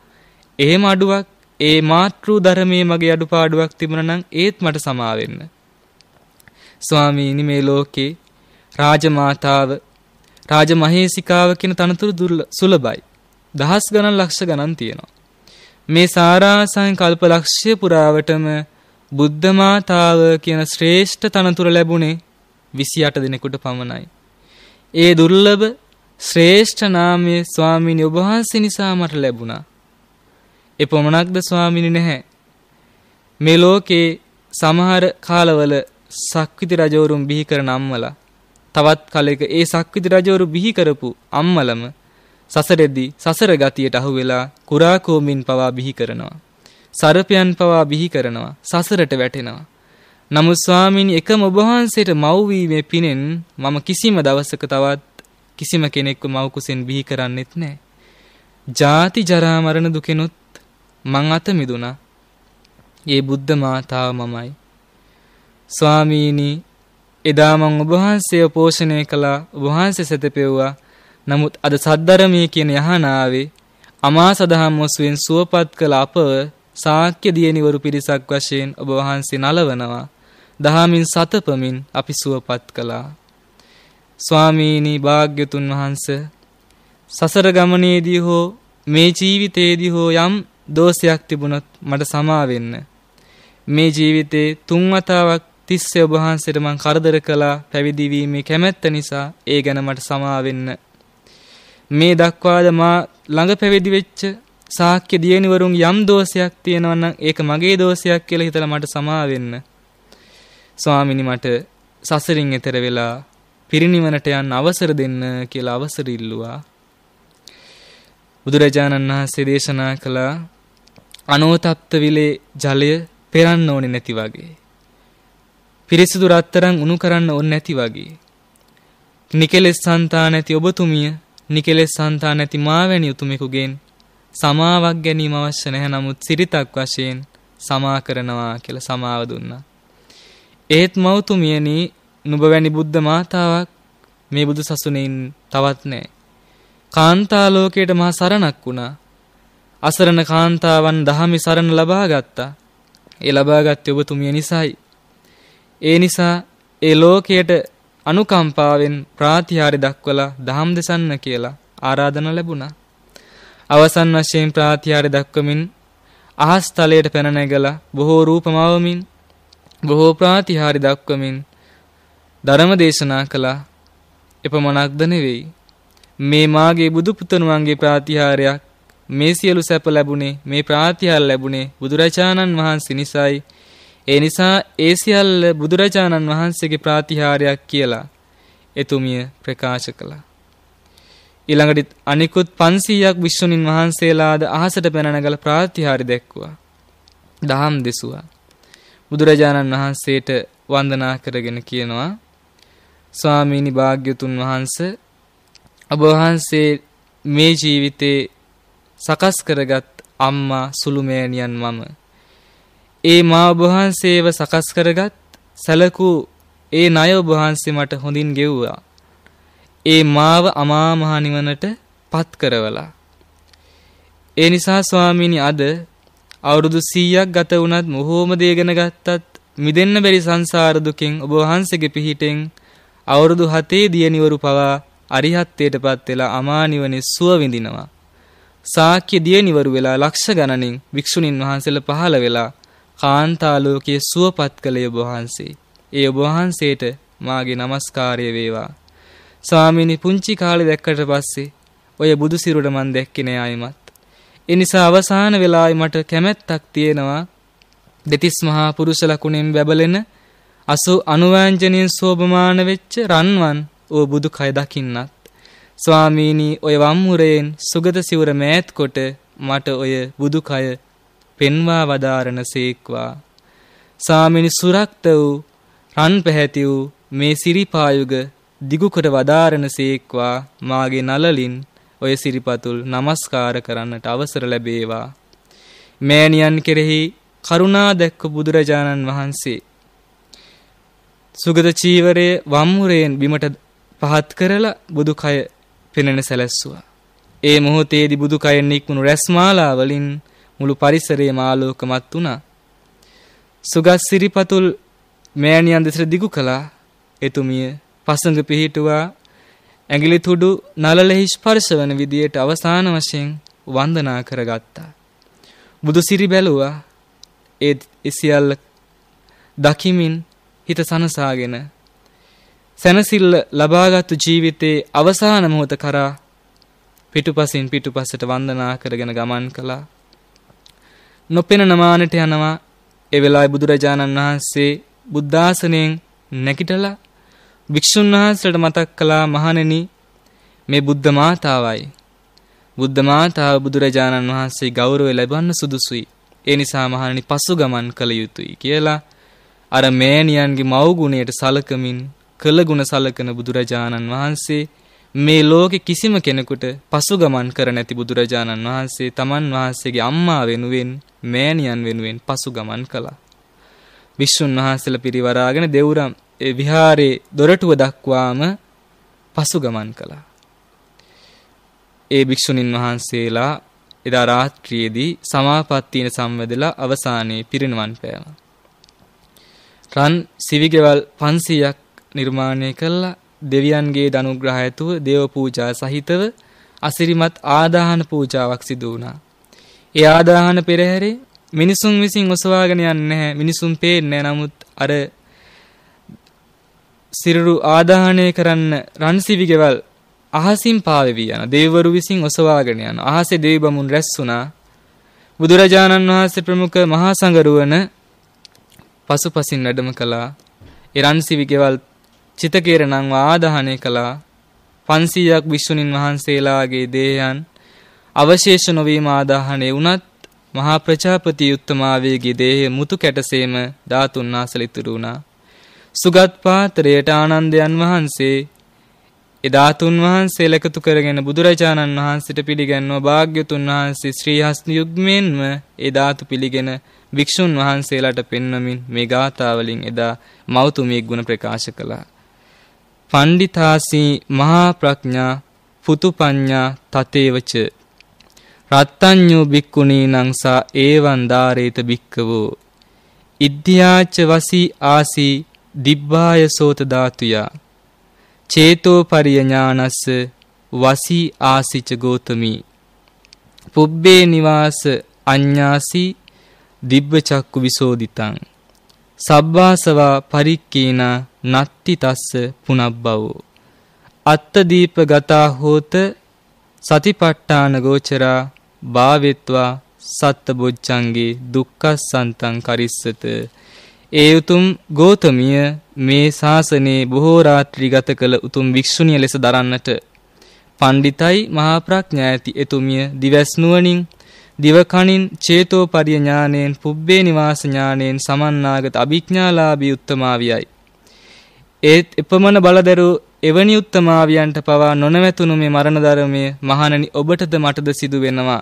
එහෙම අඩුවක් ඒ මාතෘ ධර්මයේ මගේ අඩුපාඩුවක් තිබුණා නම් ඒත් මට සමා වෙන්න. ස්වාමීනි මේ ලෝකේ රාජමාතාව රාජමහේසිකාව කියන තනතුරු දුර්ල සුලභයි. දහස් ගණන් ලක්ෂ ගණන් තියෙනවා. මේ සාරාසං කල්පලක්ෂ්‍ය පුරාවටම බුද්ධ මාතාව කියන ශ්‍රේෂ්ඨ තනතුර ලැබුණේ 28 දිනෙකට පමණයි. ඒ දුර්ලභ ශ්‍රේෂ්ඨ නාමය ස්වාමීනි ඔබ වහන්සේ නිසා මට ලැබුණා. එපමණක්ද ස්වාමීනි නැහැ. මේ ලෝකේ සමහර කාලවල සක්විති රජවරුන් බිහි කරන අම්මලා තවත් කලයක ඒ සක්විති රජවරු බිහි කරපු අම්මලම සසරෙද්දී සසර ගතියට අහුවෙලා කුරා කෝමින් පවා බිහි කරනවා. සර්පයන් පවා බිහි කරනවා. සසරට වැටෙනවා. නමුත් ස්වාමීනි එකම ඔබ වහන්සේට මව් වීමේ පිනෙන් මම කිසිම දවසක තවත් කිසිම කෙනෙක්ව මව් කුසෙන් බිහි කරන්නෙත් නැහැ. ජාති ජරා මරණ දුකෙනුත් මං අත මිදුණා. ඒ බුද්ධ මාතාව මමයි. ස්වාමීනි එදා මං ඔබ වහන්සේව පෝෂණය කළා ඔබ වහන්සේ සැතපෙව්වා නමුත් අද සද්ධර්මයේ කියන යහනාවේ අමා සදහම් ඔස්වෙන් සුවපත් කළ අපව සාක්‍ය දියණිවරු පිරිසක් වශයෙන් ඔබ වහන්සේ නලවනවා. දහමින් සතපමින් අපි සුවපත් කළා. ස්වාමීනි භාග්‍යතුන් වහන්ස සසර ගමනේදී හෝ මේ ජීවිතයේදී හෝ යම් දෝෂයක් තිබුණොත් මට සමා වෙන්න. මේ ජීවිතේ තුන් වතාවක් තිස්සේ ඔබ වහන්සේට මං කරදර කළා පැවිදි වීමේ කැමැත්ත නිසා ඒ ගැන මට සමා වෙන්න. මේ දක්වාද මා ළඟ පැවිදි වෙච්ච සාක්‍ය දියණිවරුන් යම් දෝෂයක් තියෙනවා නම් ඒක මගේ දෝෂයක් කියලා හිතලා මට සමා වෙන්න. ස්වාමිනී මට සසරින් එතර වෙලා පිරිණිවනට යන්න අවසර දෙන්න කියලා අවසර ඉල්ලුවා. බුදුරජාණන් වහන්සේ දේශනා කළ අනෝතප්ත විලේ ජලය පෙරන්න ඕනේ නැති වගේ. පිරිසිදු රත්තරන් උණු කරන්න ඕනේ නැති වගේ. නිකලෙස් సంతා නැති ඔබතුමිය නිකෙලෙස් සන්තා නැති මාවැනි උතුමෙකුගෙන් සමාවක් ගැනීම අවශ්‍ය නැහැ නමුත් සිරිතක් වශයෙන් සමා කරනවා කියලා සමාව දුන්නා. ඒත් මෞතුමියනි නුඹ වැනි බුද්ධ මාතාවක් මේ බුදු සසුනෙන් තවත් නැහැ. කාන්තා ලෝකයට මහා සරණක් වුණා. අසරණ කාන්තාවන් දහමි සරණ ලබා ගත්තා. ඒ ලබාගත්තේ ඔබතුමිය නිසායි. ඒ නිසා ඒ ලෝකයට අනුකම්පාවෙන් ප්‍රාතිහාර්ය දක්වලා දහම් දෙසන්න කියලා ආරාධනා ලැබුණා. අවසන් වශයෙන් ප්‍රාතිහාර්ය දක්වමින් අහස් තලයට පැන නැගලා බොහෝ රූපමවමින් බොහෝ ප්‍රාතිහාර්ය දක්වමින් ධර්ම දේශනා කළා. එපමණක්ද නෙවෙයි මේ මාගේ බුදු පුතණුවන්ගේ ප්‍රාතිහාරයක් මේ සියලු සැප ලැබුණේ මේ ප්‍රාතිහාර ලැබුණේ බුදුරජාණන් වහන්සේ නිසායි ඒ නිසා ඒ සියල්ල බුදුරජාණන් වහන්සේගේ ප්‍රාතිහාරයක් කියලා එතුමිය ප්‍රකාශ කළා. ඊළඟට අනිකුත් 500ක් විශ්වණින් වහන්සේලාද අහසට පැනනගල ප්‍රාතිහාරය දැක්වුවා. දහම් දෙසුවා. බුදුරජාණන් වහන්සේට වන්දනා කරගෙන කියනවා ස්වාමීනි භාග්‍යතුන් වහන්ස ඔබ වහන්සේ මේ ජීවිතේ සකස් කරගත් අම්මා සුළුමෑණියන් මම ඒ මා ඔබ වහන්සේව සකස් කරගත් සැලකූ ඒ ණය ඔබ වහන්සේ මට හොඳින් ගෙව්වා. ඒ මාව අමා මහ නිවනට පත් කරවලා. ඒ නිසා ස්වාමීනි අද අවුරුදු 100ක් ගත වුණත් මොහොම දේගෙන ගත්තත් මිදෙන්න බැරි සංසාර දුකෙන් ඔබ වහන්සේගේ පිහිටෙන් අවුරුදු 7 දියණිවරු පවා අරිහත්ත්වයටපත් වෙලා අමා නිවනේ සුව විඳිනවා. සාක්‍ය දියණිවරු වෙලා ලක්ෂ ගණනින් වික්ෂුණින් වහන්සේලා පහළ වෙලා කාන්තාලෝකයේ සුවපත් කළ ඔබ වහන්සේ. ඒ ඔබ වහන්සේට මාගේ নমස්කාරය වේවා. ස්වාමීනි පුංචි කාලේ දැක්කට පස්සේ ඔය බුදු සිරුර මන් දැක්කේ නෑ ආයිමත්. ඒ නිසා අවසාන වෙලාවේ මට කැමැත්තක් තියෙනවා දෙතිස් මහා පුරුෂ ලකුණෙන් බැබලෙන අසු අනුවෑංජනයෙන් සෝභමාන වෙච්ච රන්වන් ඕ බුදු කය දකින්නත්. ස්වාමීනි ඔය වම්මුරයෙන් සුගත සිවුර මෑත් කොට මට ඔය බුදු කය පෙන්වා වදාරන සේක්වා සාමිනි සුරක්ත වූ රන් පැහැති වූ මේ සිරිපායුග දිගුකොට වදාරන සේක්වා මාගේ නලලින් ඔය සිරිපතුල් නමස්කාර කරන්නට අවසර ලැබේවා මෑණියන් කෙරෙහි කරුණා දැක්ක බුදුරජාණන් වහන්සේ සුගත චීවරය වම්මුරයෙන් බිමට පහත් කරලා බුදු කය පෙනෙන සැලැස්සුවා. ඒ මොහොතේදී බුදු කය නික්මුණු රැස්මාලා වලින් මුළු පරිසරයම ආලෝකමත් වුණා. සුගත් සිරිපතුල් මෑණියන් දෙසට දිගු කළා. එතුමිය පසඟ පිහිටුවා ඇඟිලි තුඩු නලලෙහි ස්පර්ශ වන විදියට අවසාන වශයෙන් වන්දනා කරගත්තා. බුදු සිරි බැලුවා. ඒත් සියල්ල දකිමින් හිත සනසාගෙන සැනසිල්ල ලබාගත්තු ජීවිතයේ අවසාන මොහොත කරා පිටුපසින් පිටුපසට වන්දනා කරගෙන ගමන් කළා. නොපෙනෙන මානෙට යනවා. ඒ වෙලාවේ බුදුරජාණන් වහන්සේ බුද්ධාසනයෙන් නැගිටලා භික්ෂුන් වහන්සේට මතක් කළා මහණෙනි මේ බුද්ධ මාතාවයි. බුද්ධ මාතාව බුදුරජාණන් වහන්සේ ගෞරවය ලබන්න සුදුසුයි. ඒ නිසා මහණනි පසු ගමන් කළ යුතුයි කියලා අර මෑණියන්ගේ මව්ගුණයට සලකමින් කළගුණ සලකන බුදුරජාණන් වහන්සේ මේ ලෝකෙ කිසිම කෙනෙකුට පසුගමන් කර නැති බුදුරජාණන් වහන්සේ තමන් වහන්සේගේ අම්මා වෙනුවෙන් මෑණියන් වෙනුවෙන් පසුගමන් කළා. විශ්වුන් වහන්සේලා පිරිවරාගෙන දෙවුරම් ඒ විහාරේ දොරටුව දක්වාම පසුගමන් කළා. ඒ භික්ෂුණීන් වහන්සේලා එදා රාත්‍රියේදී සමාපත්තියන සම්වැදලා අවසානයේ පිරිනවන් පෑවා. රන් සිවිගෙවල් 500ක් නිර්මාණය කළා දෙවියන්ගේ දනුග්‍රහය තුව දේව පූජා සහිතව අසිරිමත් ආදාහන පූජාවක් සිදු වුණා. ඒ ආදාහන පෙරහැරේ මිනිසුන් විසින් ඔසවාගෙන යන්නේ නැහැ. මිනිසුන් පේන්නේ නමුත් අර සිරුරු ආදාහනය කරන්න රන්සිවි ගෙවල් අහසින් පාවෙවි යන දේවරු විසින් ඔසවාගෙන යන අහසේ දෙවිබමුන් රැස් වුණා බුදුරජාණන් වහන්සේ ප්‍රමුඛ මහා සංගරුවන පසුපසින් වැඩම කළා ඒ රන්සිවි ගෙවල් චිතකේරණං ආදාහනය කළා 500ක් විසුණුන් වහන්සේලාගේ දේහයන් අවශේෂ නොවීම ආදාහනය වුණත් මහා ප්‍රජාපති උත්තමාවේගේ දේහය මුතු කැටසේම ධාතුන් ආසල ඉතුරු වුණා. සුගත් පාත්‍රයට ආනන්දයන් වහන්සේ එදාතුන් වහන්සේ ලැබතු කරගෙන බුදුරජාණන් වහන්සේට පිළිගන්ව භාග්‍යතුන් වහන්සේ ශ්‍රී හස්න යුග්මෙන්ම එදාතු පිළිගෙන භික්ෂුන් වහන්සේලාට පෙන්වමින් මේ ගාථා වලින් එදා මෞතුමියෙක් ගුණ ප්‍රකාශ කළා. පණ්ඩිතාසී මහා ප්‍රඥා පුතුපඤ්ඤා තතේවච රත්තඤ්ඤෝ බික්කුණීනං සා ඒවං ධාරේත බික්කවෝ ඉද්ධාච වසී ආසී දිබ්බාය සෝත ධාතුයා චේතෝ පරියඥානස්ස වසී ආසිච ගෝතමී පුබ්බේ නිවාස අඤ්ඤාසී දිබ්බ චක්කු විසෝදිතං සබ්බාසවා පරික්කීනා නත්ති තස්ස පුනබ්බවෝ අත්තදීප ගතා හෝත සතිපට්ඨාන ගෝචරා භාවෙත්වා සත්ත බොච්චන්ගේ දුක්ඛස්සන්තං කරිස්සත ඒ උතුම් ගෝතමිය මේ ශාසනයේ බොහෝ රාත්‍රී ගත කළ උතුම් භික්ෂුණිය ලෙස දරන්නට පණ්ඩිතයි මහා ප්‍රඥා ඇති එතුමිය දිවස් නුවණින් දිවකණින් චේතෝපරිය ඥානයෙන් පුබ්බේ නිවාස ඥානයෙන් සමන්නාගත අභිඥාලාභී උත්තමාවියයි ඒත් එපමණ බලදරු එවැනි උත්තමාවියන්ට පවා නොනැවතුණු මේ මරණ ධර්මය මහණනි ඔබටද මටද සිදු වෙනවා.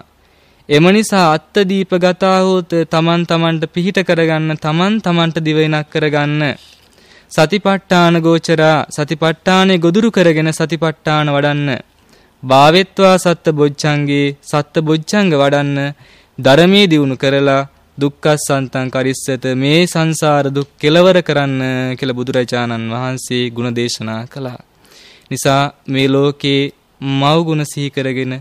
එම නිසා අත්තදීපගතා හෝත තමන් තමන්ට පිහිට කරගන්න තමන් තමන්ට දිවයිනක් කරගන්න. සතිපට්ඨාන ගෝචරා සතිපට්ඨානේ ගොදුරු කරගෙන සතිපට්ඨාන වඩන්න. භාවෙත්වා සත්ත බොජ්ජංගේ සත්ත බොජ්ජංග වඩන්න ධර්මයේ දියුණු කරලා දුක්ඛස්සන්තං කරිස්සත මේ සංසාර දුක් කෙලවර කරන්න කියලා බුදුරජාණන් වහන්සේ ගුණ දේශනා කළා. නිසා මේ ලෝකේ මව් ගුණ සිහි කරගෙන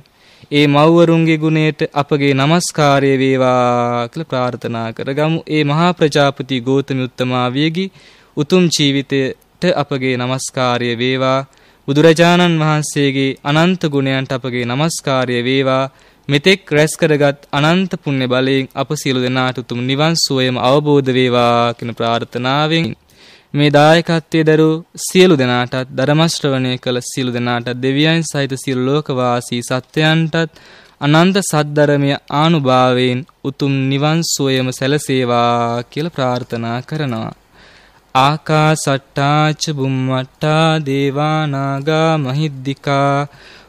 ඒ මව්වරුන්ගේ ගුණයට අපගේ নমස්කාරය වේවා කියලා ප්‍රාර්ථනා කරගමු. ඒ මහා ප්‍රජාපති ගෞතම උත්තමාවියගේ උතුම් ජීවිතයට අපගේ নমස්කාරය වේවා. බුදුරජාණන් වහන්සේගේ අනන්ත ගුණයන්ට අපගේ নমස්කාරය වේවා. මෙතෙක් රැස් කරගත් අනන්ත පුණ්‍ය බලයෙන් අප සියලු දෙනාට උතුම් නිවන් සුවයම අවබෝධ වේවා කියන ප්‍රාර්ථනාවෙන් මේ දායකත්වයේ දරු සියලු දෙනාටත් ධර්ම ශ්‍රවණය කළ සියලු දෙනාට දෙවියන් සහිත සියලු ලෝකවාසී සත්වයන්ටත් අනන්ත සද්ධර්මය ආනුභාවයෙන් උතුම් නිවන් සුවයම සැලසේවා කියලා ප්‍රාර්ථනා කරනවා. ආකාසට්ටාච බුම්මට්ටා දේවානාගා මහිද්దికා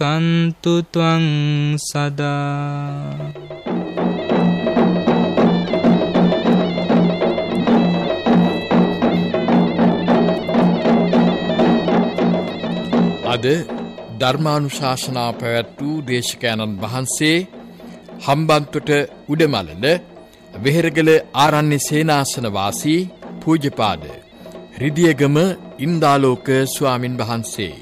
රක්කන්තුතුවං සදා අද ධර්මානුශාසනා පැවැත් වූ දේශකෑණන් වහන්සේ හම්බන්තොට උඩමලන වෙහෙරගල ආරන්නේ සේනාසනවාසී පූජපාද රිදියගම ඉන්දාලෝක ස්වාමින් වහන්සේ.